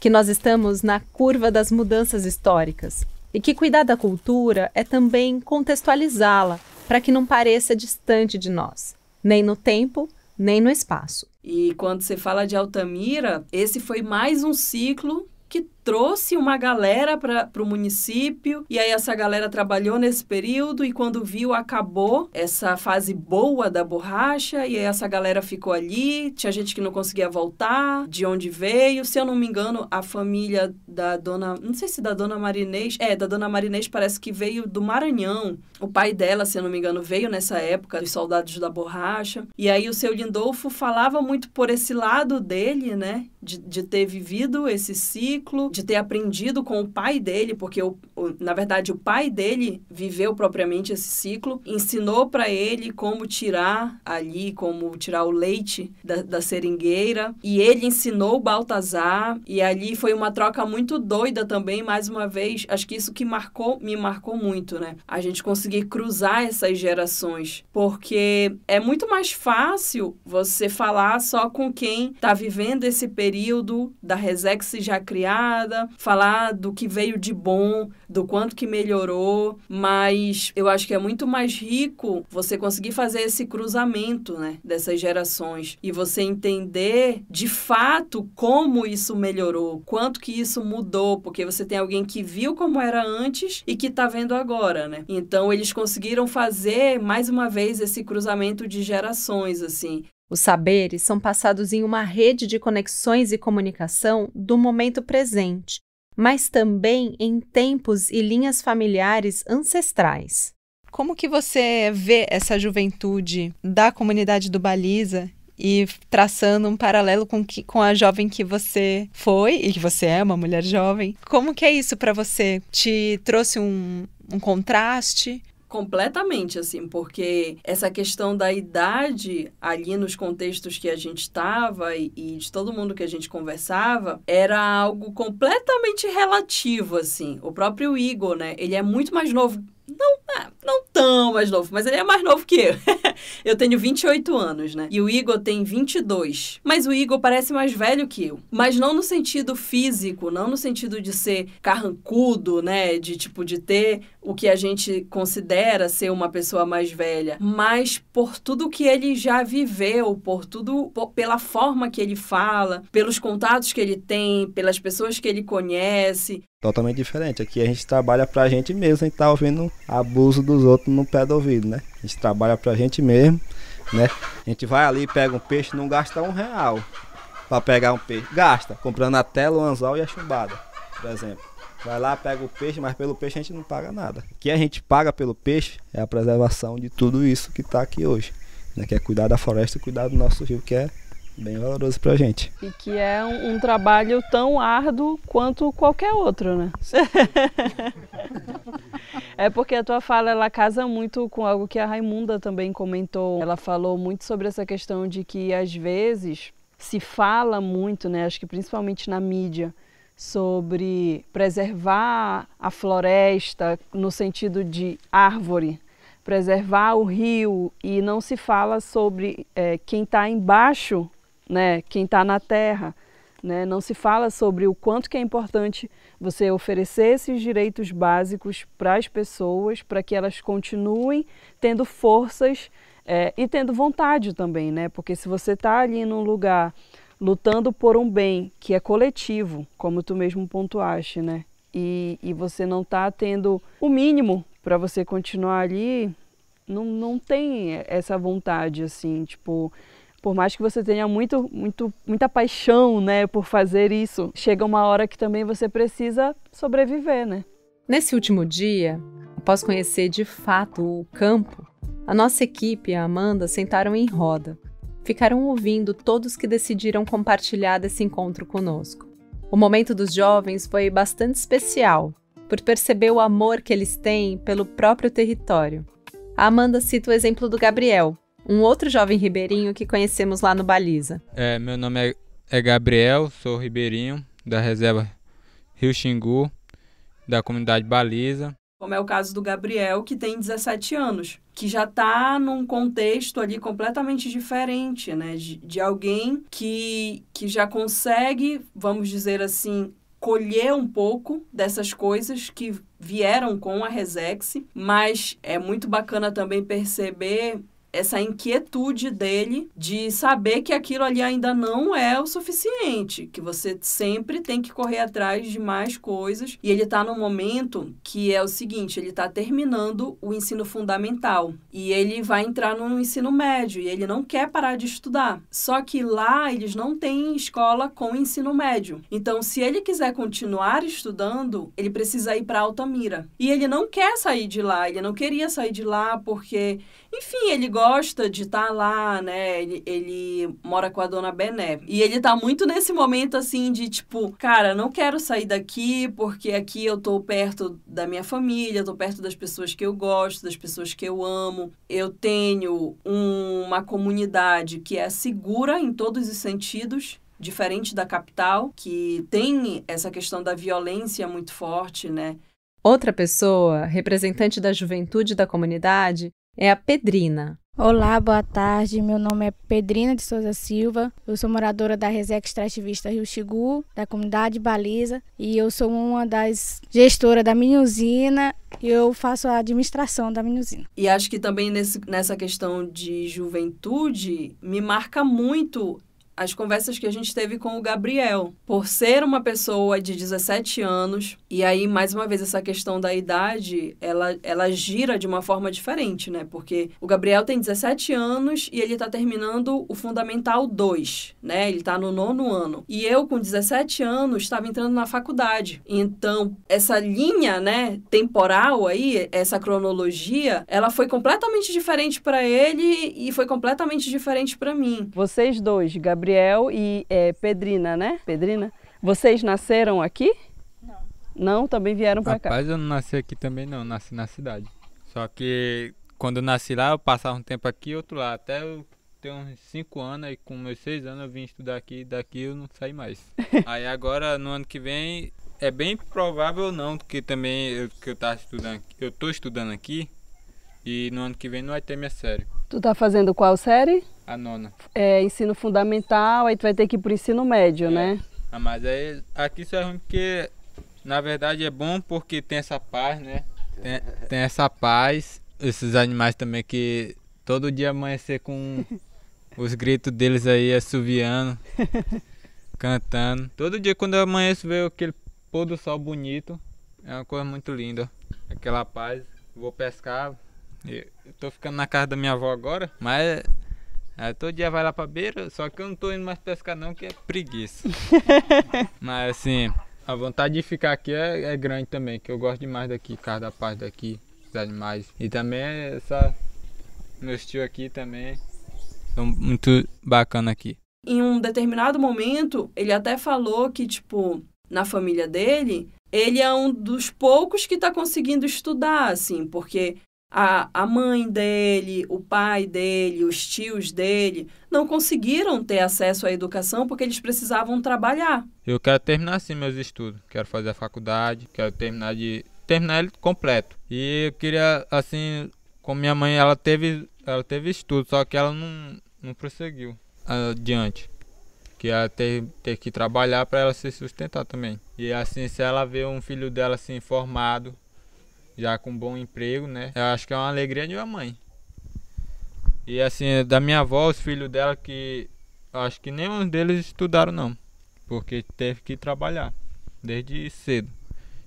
Que nós estamos na curva das mudanças históricas e que cuidar da cultura é também contextualizá-la para que não pareça distante de nós, nem no tempo, nem no espaço. E quando você fala de Altamira, esse foi mais um ciclo que trouxe uma galera para o município e aí essa galera trabalhou nesse período e quando viu acabou essa fase boa da borracha e aí essa galera ficou ali, tinha gente que não conseguia voltar, de onde veio, se eu não me engano, a família da dona, não sei se da dona Marinês, é, da dona Marinês parece que veio do Maranhão. O pai dela, se eu não me engano, veio nessa época dos soldados da borracha. E aí o seu Lindolfo falava muito por esse lado dele, né, de, de ter vivido esse ciclo de ter aprendido com o pai dele, porque o, o, na verdade o pai dele viveu propriamente esse ciclo, ensinou para ele como tirar ali, como tirar o leite da, da seringueira, e ele ensinou o Baltazar, e ali foi uma troca muito doida também, mais uma vez, acho que isso que marcou, me marcou muito, né? A gente conseguir cruzar essas gerações, porque é muito mais fácil você falar só com quem está vivendo esse período da resex já criada, falar do que veio de bom, do quanto que melhorou, mas eu acho que é muito mais rico você conseguir fazer esse cruzamento, né, dessas gerações e você entender de fato como isso melhorou, quanto que isso mudou, porque você tem alguém que viu como era antes e que tá vendo agora, né? Então eles conseguiram fazer mais uma vez esse cruzamento de gerações assim. Os saberes são passados em uma rede de conexões e comunicação do momento presente, mas também em tempos e linhas familiares ancestrais. Como que você vê essa juventude da comunidade do Baliza e traçando um paralelo com, que, com a jovem que você foi e que você é uma mulher jovem? Como que é isso para você? Te trouxe um, um contraste? completamente, assim, porque essa questão da idade ali nos contextos que a gente estava e, e, de todo mundo que a gente conversava era algo completamente relativo, assim. O próprio Igor, né? Ele é muito mais novo não, ah, não tão mais novo, mas ele é mais novo que eu. eu tenho 28 anos, né? E o Igor tem 22. Mas o Igor parece mais velho que eu. Mas não no sentido físico, não no sentido de ser carrancudo, né? De tipo, de ter o que a gente considera ser uma pessoa mais velha. Mas por tudo que ele já viveu, por tudo, por, pela forma que ele fala, pelos contatos que ele tem, pelas pessoas que ele conhece, totalmente diferente. Aqui a gente trabalha pra gente mesmo, a gente tá ouvindo abuso dos outros no pé do ouvido, né? A gente trabalha pra gente mesmo, né? A gente vai ali, pega um peixe, não gasta um real pra pegar um peixe. Gasta, comprando a tela, o anzol e a chumbada, por exemplo. Vai lá, pega o peixe, mas pelo peixe a gente não paga nada. O que a gente paga pelo peixe é a preservação de tudo isso que está aqui hoje, né? que é cuidar da floresta e cuidar do nosso rio, que é bem valoroso para a gente. E que é um, um, trabalho tão árduo quanto qualquer outro, né? é porque a tua fala ela casa muito com algo que a Raimunda também comentou. Ela falou muito sobre essa questão de que às vezes se fala muito, né? Acho que principalmente na mídia sobre preservar a floresta no sentido de árvore, preservar o rio e não se fala sobre é, quem está embaixo né, quem está na terra. Né? Não se fala sobre o quanto que é importante você oferecer esses direitos básicos para as pessoas, para que elas continuem tendo forças é, e tendo vontade também, né? Porque se você está ali num lugar lutando por um bem que é coletivo, como tu mesmo pontuaste, né? E, e você não está tendo o mínimo para você continuar ali, não, não tem essa vontade, assim, tipo, por mais que você tenha muito, muito, muita paixão, né, por fazer isso, chega uma hora que também você precisa sobreviver, né? Nesse último dia, após conhecer de fato o campo, a nossa equipe e a Amanda sentaram em roda. Ficaram ouvindo todos que decidiram compartilhar desse encontro conosco. O momento dos jovens foi bastante especial, por perceber o amor que eles têm pelo próprio território. A Amanda cita o exemplo do Gabriel, um outro jovem ribeirinho que conhecemos lá no Baliza. É, meu nome é, é Gabriel, sou ribeirinho da reserva Rio Xingu, da comunidade Baliza. Como é o caso do Gabriel, que tem 17 anos, que já está num contexto ali completamente diferente, né? De, de alguém que, que já consegue, vamos dizer assim, colher um pouco dessas coisas que vieram com a Resex, mas é muito bacana também perceber essa inquietude dele de saber que aquilo ali ainda não é o suficiente, que você sempre tem que correr atrás de mais coisas. E ele está num momento que é o seguinte, ele está terminando o ensino fundamental e ele vai entrar no ensino médio e ele não quer parar de estudar. Só que lá eles não têm escola com ensino médio. Então, se ele quiser continuar estudando, ele precisa ir para Altamira. E ele não quer sair de lá, ele não queria sair de lá porque enfim, ele gosta de estar tá lá, né? Ele, ele mora com a dona Bené. E ele tá muito nesse momento assim de tipo, cara, não quero sair daqui porque aqui eu tô perto da minha família, tô perto das pessoas que eu gosto, das pessoas que eu amo. Eu tenho um, uma comunidade que é segura em todos os sentidos diferente da capital, que tem essa questão da violência muito forte, né? Outra pessoa, representante da juventude da comunidade, é a Pedrina. Olá, boa tarde. Meu nome é Pedrina de Souza Silva. Eu sou moradora da Reseca Extrativista Rio Xingu da comunidade Baliza, e eu sou uma das gestoras da Minusina e eu faço a administração da Minusina. E acho que também nesse, nessa questão de juventude me marca muito as conversas que a gente teve com o Gabriel, por ser uma pessoa de 17 anos, e aí mais uma vez essa questão da idade, ela, ela gira de uma forma diferente, né? Porque o Gabriel tem 17 anos e ele tá terminando o Fundamental 2, né? Ele tá no nono ano. E eu, com 17 anos, estava entrando na faculdade. Então, essa linha, né, temporal aí, essa cronologia, ela foi completamente diferente para ele e foi completamente diferente para mim. Vocês dois, Gabriel Gabriel e é, Pedrina, né? Pedrina, vocês nasceram aqui? Não. Não, também vieram para cá. Rapaz, eu não nasci aqui também não, nasci na cidade. Só que quando eu nasci lá, eu passava um tempo aqui e outro lá. Até eu tenho uns 5 anos aí, com meus 6 anos eu vim estudar aqui e daqui eu não saí mais. Aí agora, no ano que vem, é bem provável não, porque também eu, que eu tava estudando, eu tô estudando aqui e no ano que vem não vai ter minha série. Tu tá fazendo qual série? A nona. É, ensino fundamental, aí tu vai ter que ir pro ensino médio, é. né? Ah, mas aí aqui só é ruim porque, na verdade, é bom porque tem essa paz, né? Tem, tem essa paz. Esses animais também que todo dia amanhecer com os gritos deles aí assoviando, cantando. Todo dia quando eu amanheço vejo aquele pôr do sol bonito. É uma coisa muito linda. Aquela paz. Vou pescar. Eu tô ficando na casa da minha avó agora, mas Aí todo dia vai lá pra beira, só que eu não tô indo mais pescar não, que é preguiça. Mas assim, a vontade de ficar aqui é, é grande também, que eu gosto demais daqui, por causa da parte daqui, dos animais. E também é essa. Meus tios aqui também são muito bacana aqui. Em um determinado momento, ele até falou que, tipo, na família dele, ele é um dos poucos que está conseguindo estudar, assim, porque a, a mãe dele, o pai dele, os tios dele, não conseguiram ter acesso à educação porque eles precisavam trabalhar. Eu quero terminar assim meus estudos, quero fazer a faculdade, quero terminar de terminar ele completo. E eu queria assim, como minha mãe ela teve ela teve estudo, só que ela não não prosseguiu adiante. Que ela teve, ter que trabalhar para ela se sustentar também. E assim, se ela vê um filho dela assim formado, já com um bom emprego, né? Eu acho que é uma alegria de uma mãe. E assim, da minha avó, os filhos dela que acho que nenhum deles estudaram não, porque teve que trabalhar desde cedo.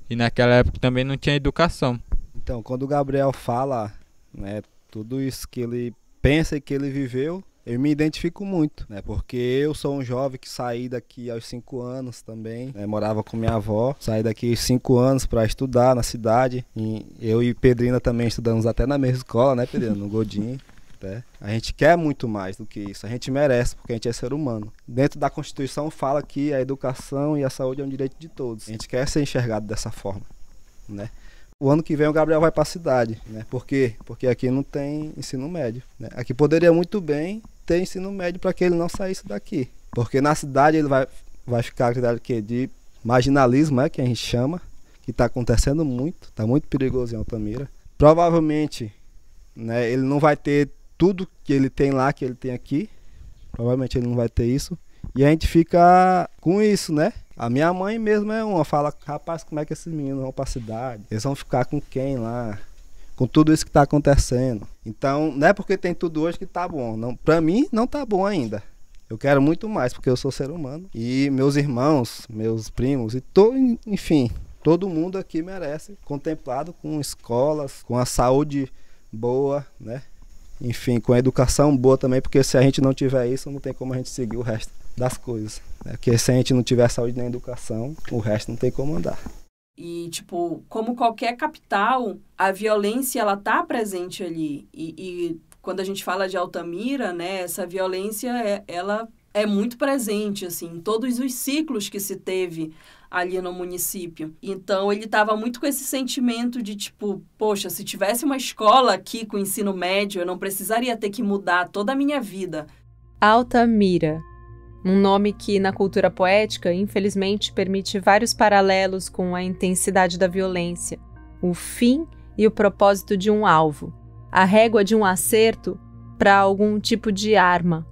E naquela época também não tinha educação. Então, quando o Gabriel fala, né, tudo isso que ele pensa e que ele viveu, eu me identifico muito, né? Porque eu sou um jovem que saí daqui aos cinco anos também, né? morava com minha avó, saí daqui aos anos para estudar na cidade. E eu e Pedrina também estudamos até na mesma escola, né, Pedrina? No Godinho. Né? A gente quer muito mais do que isso, a gente merece, porque a gente é ser humano. Dentro da Constituição fala que a educação e a saúde é um direito de todos. A gente quer ser enxergado dessa forma, né? o ano que vem o Gabriel vai para a cidade, né? Por quê? Porque aqui não tem ensino médio. Né? Aqui poderia muito bem ter ensino médio para que ele não saísse daqui. Porque na cidade ele vai, vai ficar que de marginalismo, é que a gente chama, que está acontecendo muito, está muito perigoso em Altamira. Provavelmente né, ele não vai ter tudo que ele tem lá, que ele tem aqui. Provavelmente ele não vai ter isso. E a gente fica com isso, né? A minha mãe mesmo é uma, fala, rapaz, como é que esses meninos vão pra cidade? Eles vão ficar com quem lá? Com tudo isso que tá acontecendo. Então, não é porque tem tudo hoje que tá bom. Não, pra mim, não tá bom ainda. Eu quero muito mais, porque eu sou ser humano. E meus irmãos, meus primos, e to, enfim, todo mundo aqui merece. Contemplado com escolas, com a saúde boa, né? Enfim, com a educação boa também, porque se a gente não tiver isso, não tem como a gente seguir o resto das coisas. Né? Porque se a gente não tiver saúde nem educação, o resto não tem como andar. E, tipo, como qualquer capital, a violência, ela tá presente ali. E, e quando a gente fala de Altamira, né, essa violência, é, ela é muito presente, assim, em todos os ciclos que se teve ali no município. Então, ele estava muito com esse sentimento de, tipo, poxa, se tivesse uma escola aqui com ensino médio, eu não precisaria ter que mudar toda a minha vida. Altamira um nome que na cultura poética, infelizmente, permite vários paralelos com a intensidade da violência, o fim e o propósito de um alvo, a régua de um acerto para algum tipo de arma.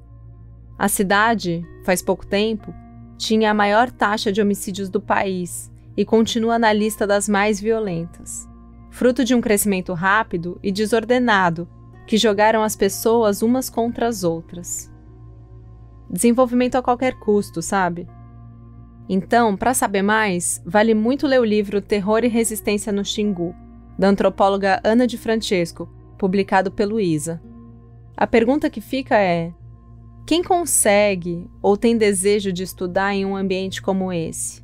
A cidade, faz pouco tempo, tinha a maior taxa de homicídios do país e continua na lista das mais violentas. Fruto de um crescimento rápido e desordenado que jogaram as pessoas umas contra as outras desenvolvimento a qualquer custo, sabe? Então, para saber mais, vale muito ler o livro Terror e Resistência no Xingu, da antropóloga Ana de Francesco, publicado pelo ISA. A pergunta que fica é: quem consegue ou tem desejo de estudar em um ambiente como esse?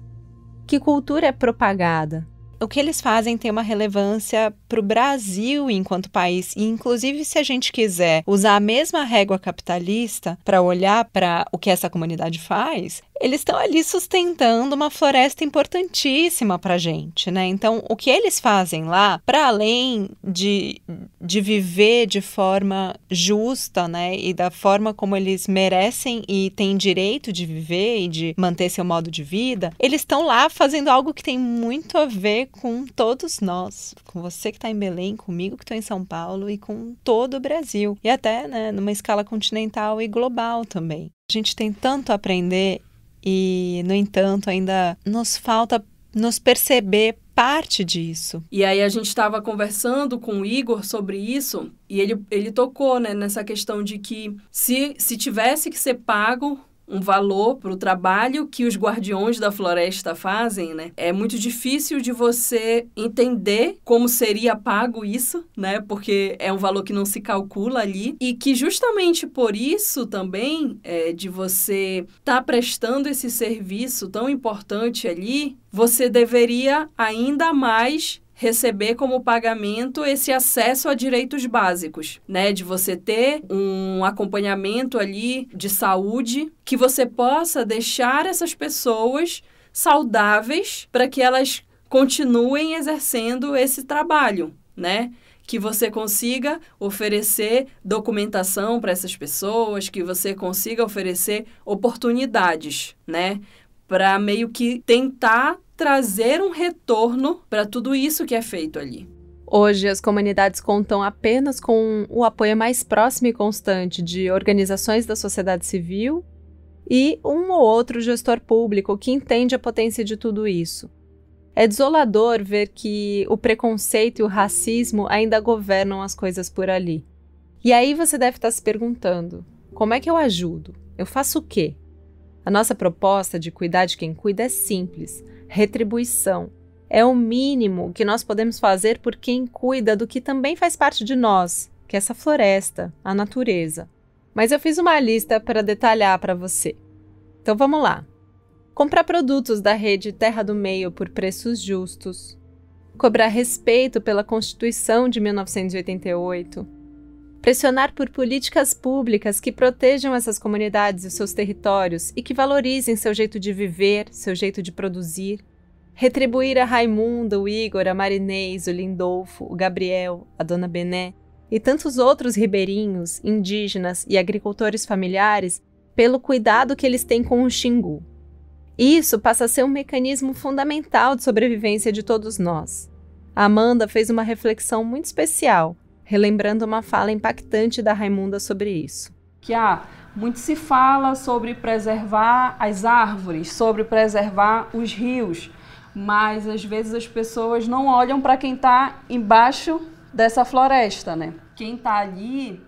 Que cultura é propagada? o que eles fazem tem uma relevância para o Brasil enquanto país. E, inclusive, se a gente quiser usar a mesma régua capitalista para olhar para o que essa comunidade faz, eles estão ali sustentando uma floresta importantíssima para a gente, né? Então, o que eles fazem lá, para além de, de viver de forma justa, né? E da forma como eles merecem e têm direito de viver e de manter seu modo de vida, eles estão lá fazendo algo que tem muito a ver com todos nós, com você que está em Belém, comigo que estou em São Paulo e com todo o Brasil. E até né, numa escala continental e global também. A gente tem tanto a aprender e, no entanto, ainda nos falta nos perceber parte disso. E aí a gente estava conversando com o Igor sobre isso e ele, ele tocou né, nessa questão de que se, se tivesse que ser pago um valor para o trabalho que os guardiões da floresta fazem, né? É muito difícil de você entender como seria pago isso, né? Porque é um valor que não se calcula ali e que justamente por isso também é, de você estar tá prestando esse serviço tão importante ali, você deveria ainda mais receber como pagamento esse acesso a direitos básicos, né? De você ter um acompanhamento ali de saúde que você possa deixar essas pessoas saudáveis para que elas continuem exercendo esse trabalho, né? que você consiga oferecer documentação para essas pessoas, que você consiga oferecer oportunidades, né? Para meio que tentar trazer um retorno para tudo isso que é feito ali. Hoje, as comunidades contam apenas com o apoio mais próximo e constante de organizações da sociedade civil e um ou outro gestor público que entende a potência de tudo isso. É desolador ver que o preconceito e o racismo ainda governam as coisas por ali. E aí você deve estar se perguntando: como é que eu ajudo? Eu faço o quê? A nossa proposta de cuidar de quem cuida é simples retribuição. É o mínimo que nós podemos fazer por quem cuida do que também faz parte de nós, que é essa floresta, a natureza. Mas eu fiz uma lista para detalhar para você. Então vamos lá. Comprar produtos da rede Terra do Meio por preços justos. Cobrar respeito pela Constituição de 1988 pressionar por políticas públicas que protejam essas comunidades e seus territórios e que valorizem seu jeito de viver, seu jeito de produzir. Retribuir a Raimundo, o Igor, a Marinês, o Lindolfo, o Gabriel, a Dona Bené e tantos outros ribeirinhos, indígenas e agricultores familiares pelo cuidado que eles têm com o Xingu. Isso passa a ser um mecanismo fundamental de sobrevivência de todos nós. A Amanda fez uma reflexão muito especial relembrando uma fala impactante da Raimunda sobre isso. Que há ah, muito se fala sobre preservar as árvores, sobre preservar os rios, mas às vezes as pessoas não olham para quem está embaixo dessa floresta, né? Quem está ali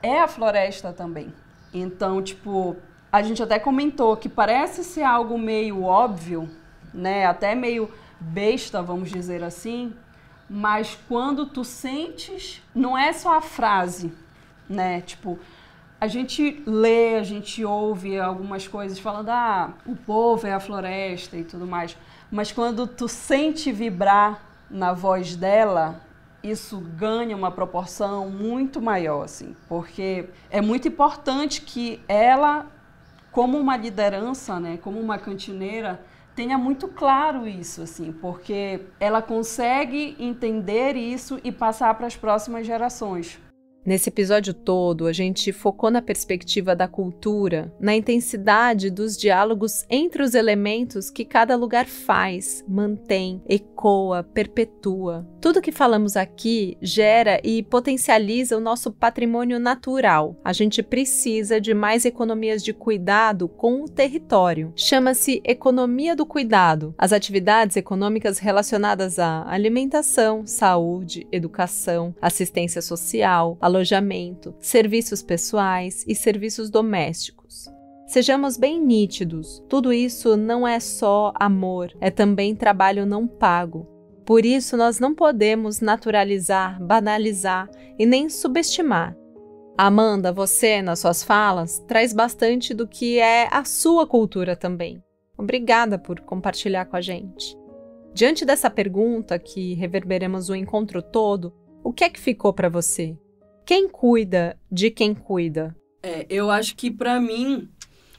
é a floresta também. Então, tipo, a gente até comentou que parece ser algo meio óbvio, né? Até meio besta, vamos dizer assim, mas quando tu sentes, não é só a frase, né? Tipo, a gente lê, a gente ouve algumas coisas falando, ah, o povo é a floresta e tudo mais. Mas quando tu sente vibrar na voz dela, isso ganha uma proporção muito maior, assim, porque é muito importante que ela, como uma liderança, né, como uma cantineira, tenha muito claro isso, assim, porque ela consegue entender isso e passar para as próximas gerações. Nesse episódio todo, a gente focou na perspectiva da cultura, na intensidade dos diálogos entre os elementos que cada lugar faz, mantém, ecoa, perpetua. Tudo que falamos aqui gera e potencializa o nosso patrimônio natural. A gente precisa de mais economias de cuidado com o território. Chama-se economia do cuidado. As atividades econômicas relacionadas à alimentação, saúde, educação, assistência social, alimentação alojamento, serviços pessoais e serviços domésticos. Sejamos bem nítidos, tudo isso não é só amor, é também trabalho não pago. Por isso, nós não podemos naturalizar, banalizar e nem subestimar. Amanda, você, nas suas falas, traz bastante do que é a sua cultura também. Obrigada por compartilhar com a gente. Diante dessa pergunta que reverberamos o encontro todo, o que é que ficou para você? Quem cuida de quem cuida? É, eu acho que para mim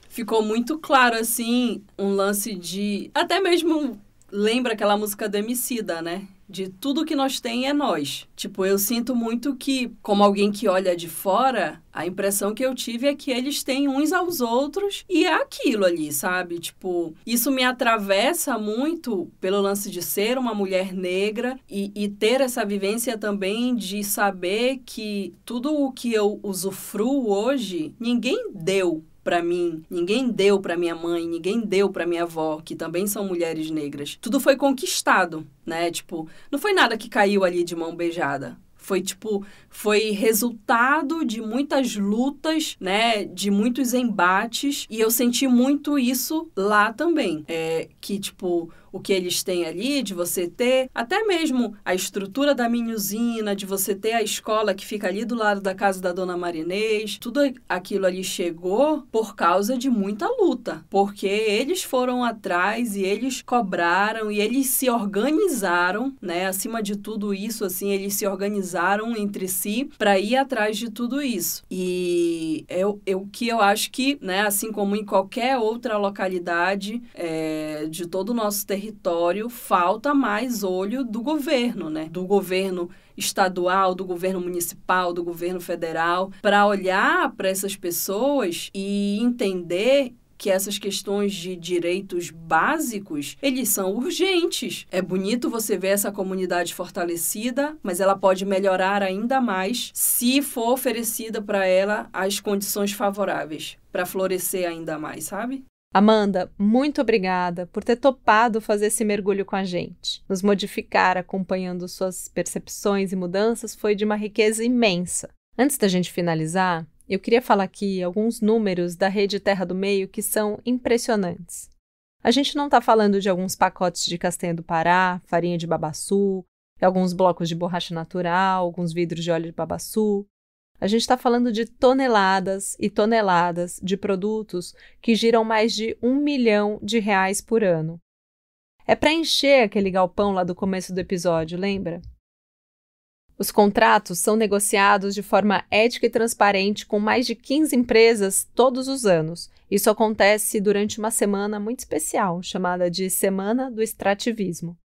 ficou muito claro assim um lance de até mesmo lembra aquela música do Emicida, né? de tudo que nós tem é nós. Tipo, eu sinto muito que, como alguém que olha de fora, a impressão que eu tive é que eles têm uns aos outros e é aquilo ali, sabe? Tipo, isso me atravessa muito pelo lance de ser uma mulher negra e, e ter essa vivência também de saber que tudo o que eu usufruo hoje, ninguém deu para mim, ninguém deu para minha mãe, ninguém deu para minha avó, que também são mulheres negras. Tudo foi conquistado, né? Tipo, não foi nada que caiu ali de mão beijada. Foi tipo, foi resultado de muitas lutas, né, de muitos embates, e eu senti muito isso lá também. É, que, tipo, o que eles têm ali, de você ter até mesmo a estrutura da minhuzina, de você ter a escola que fica ali do lado da casa da dona Marinês, tudo aquilo ali chegou por causa de muita luta, porque eles foram atrás e eles cobraram e eles se organizaram, né? Acima de tudo isso, assim, eles se organizaram entre si si para ir atrás de tudo isso. E é, é o que eu acho que, né, assim como em qualquer outra localidade é, de todo o nosso território, falta mais olho do governo, né? Do governo estadual, do governo municipal, do governo federal, para olhar para essas pessoas e entender que essas questões de direitos básicos, eles são urgentes. É bonito você ver essa comunidade fortalecida, mas ela pode melhorar ainda mais se for oferecida para ela as condições favoráveis para florescer ainda mais, sabe? Amanda, muito obrigada por ter topado fazer esse mergulho com a gente. Nos modificar acompanhando suas percepções e mudanças foi de uma riqueza imensa. Antes da gente finalizar, eu queria falar aqui alguns números da rede Terra do Meio que são impressionantes. A gente não está falando de alguns pacotes de castanha do Pará, farinha de babaçu, alguns blocos de borracha natural, alguns vidros de óleo de babaçu. A gente está falando de toneladas e toneladas de produtos que giram mais de um milhão de reais por ano. É para encher aquele galpão lá do começo do episódio, lembra? Os contratos são negociados de forma ética e transparente com mais de 15 empresas todos os anos. Isso acontece durante uma semana muito especial, chamada de Semana do Extrativismo.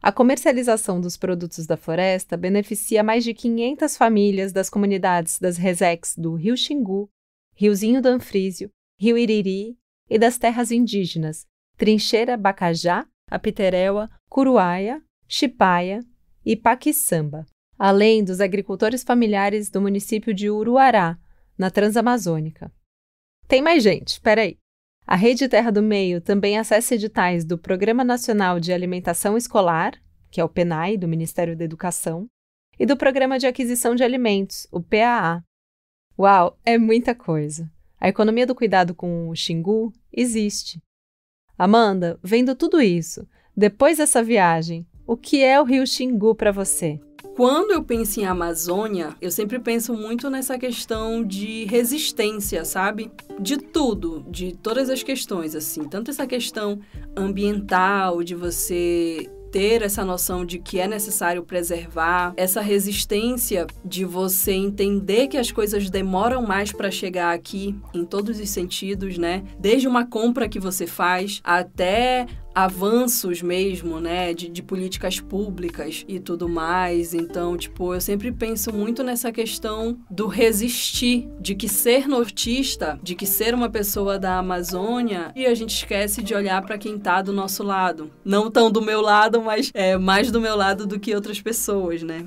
A comercialização dos produtos da floresta beneficia mais de 500 famílias das comunidades das resex do Rio Xingu, Riozinho do Anfrísio, Rio Iriri e das terras indígenas Trincheira Bacajá, Apitereua, Curuaia, Chipaia, e Paquissamba, além dos agricultores familiares do município de Uruará, na Transamazônica. Tem mais gente, peraí. A Rede Terra do Meio também acessa editais do Programa Nacional de Alimentação Escolar, que é o PENAI, do Ministério da Educação, e do Programa de Aquisição de Alimentos, o PAA. Uau, é muita coisa! A economia do cuidado com o Xingu existe. Amanda, vendo tudo isso, depois dessa viagem, o que é o rio Xingu para você? Quando eu penso em Amazônia, eu sempre penso muito nessa questão de resistência, sabe? De tudo, de todas as questões, assim. Tanto essa questão ambiental, de você ter essa noção de que é necessário preservar, essa resistência de você entender que as coisas demoram mais para chegar aqui em todos os sentidos, né? Desde uma compra que você faz até avanços mesmo, né, de, de, políticas públicas e tudo mais. Então, tipo, eu sempre penso muito nessa questão do resistir, de que ser nortista, de que ser uma pessoa da Amazônia, e a gente esquece de olhar para quem tá do nosso lado. Não tão do meu lado, mas é mais do meu lado do que outras pessoas, né?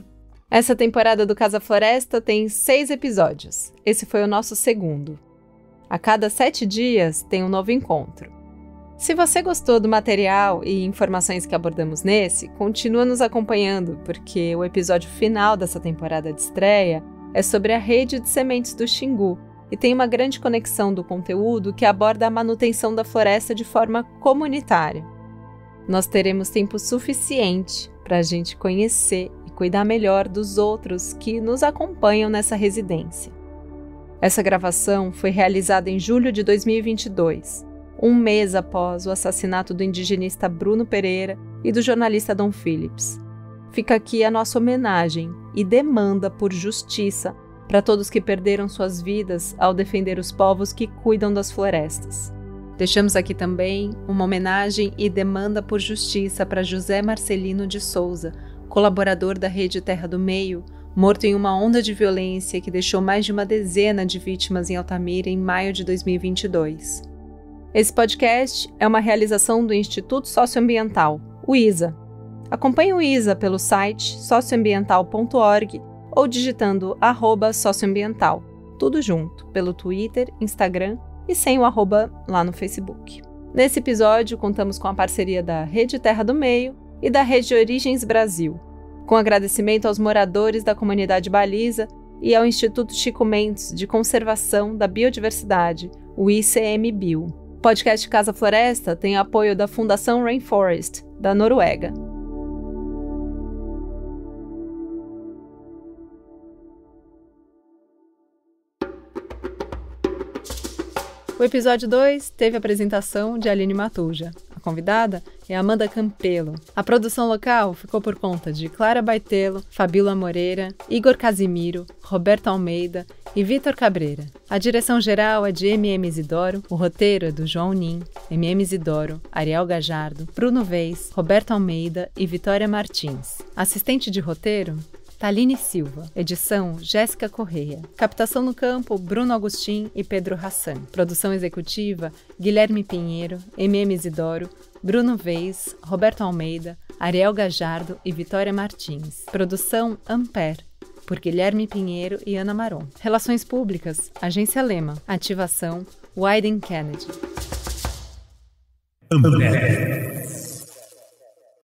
Essa temporada do Casa Floresta tem seis episódios. Esse foi o nosso segundo. A cada sete dias tem um novo encontro. Se você gostou do material e informações que abordamos nesse, continua nos acompanhando, porque o episódio final dessa temporada de estreia é sobre a rede de sementes do Xingu e tem uma grande conexão do conteúdo que aborda a manutenção da floresta de forma comunitária. Nós teremos tempo suficiente para a gente conhecer e cuidar melhor dos outros que nos acompanham nessa residência. Essa gravação foi realizada em julho de 2022 um mês após o assassinato do indigenista Bruno Pereira e do jornalista Dom Phillips. Fica aqui a nossa homenagem e demanda por justiça para todos que perderam suas vidas ao defender os povos que cuidam das florestas. Deixamos aqui também uma homenagem e demanda por justiça para José Marcelino de Souza, colaborador da Rede Terra do Meio, morto em uma onda de violência que deixou mais de uma dezena de vítimas em Altamira em maio de 2022. Esse podcast é uma realização do Instituto Socioambiental, o ISA. Acompanhe o ISA pelo site socioambiental.org ou digitando arroba socioambiental, tudo junto, pelo Twitter, Instagram e sem o arroba lá no Facebook. Nesse episódio, contamos com a parceria da Rede Terra do Meio e da Rede Origens Brasil, com agradecimento aos moradores da comunidade Baliza e ao Instituto Chico Mendes de Conservação da Biodiversidade, o ICMBio podcast Casa Floresta tem apoio da Fundação Rainforest, da Noruega. O episódio 2 teve a apresentação de Aline Matuja convidada é Amanda Campelo. A produção local ficou por conta de Clara Baitelo, Fabíola Moreira, Igor Casimiro, Roberto Almeida e Vitor Cabreira. A direção geral é de MM Isidoro, o roteiro é do João Nin, MM Isidoro, Ariel Gajardo, Bruno Vez, Roberto Almeida e Vitória Martins. Assistente de roteiro Taline Silva. Edição: Jéssica Correia. Captação no campo: Bruno Agostin e Pedro Hassan. Produção executiva: Guilherme Pinheiro, MM Isidoro, Bruno Veiz, Roberto Almeida, Ariel Gajardo e Vitória Martins. Produção: Amper por Guilherme Pinheiro e Ana Maron. Relações Públicas, Agência Lema. Ativação, Wyden Kennedy. Amber.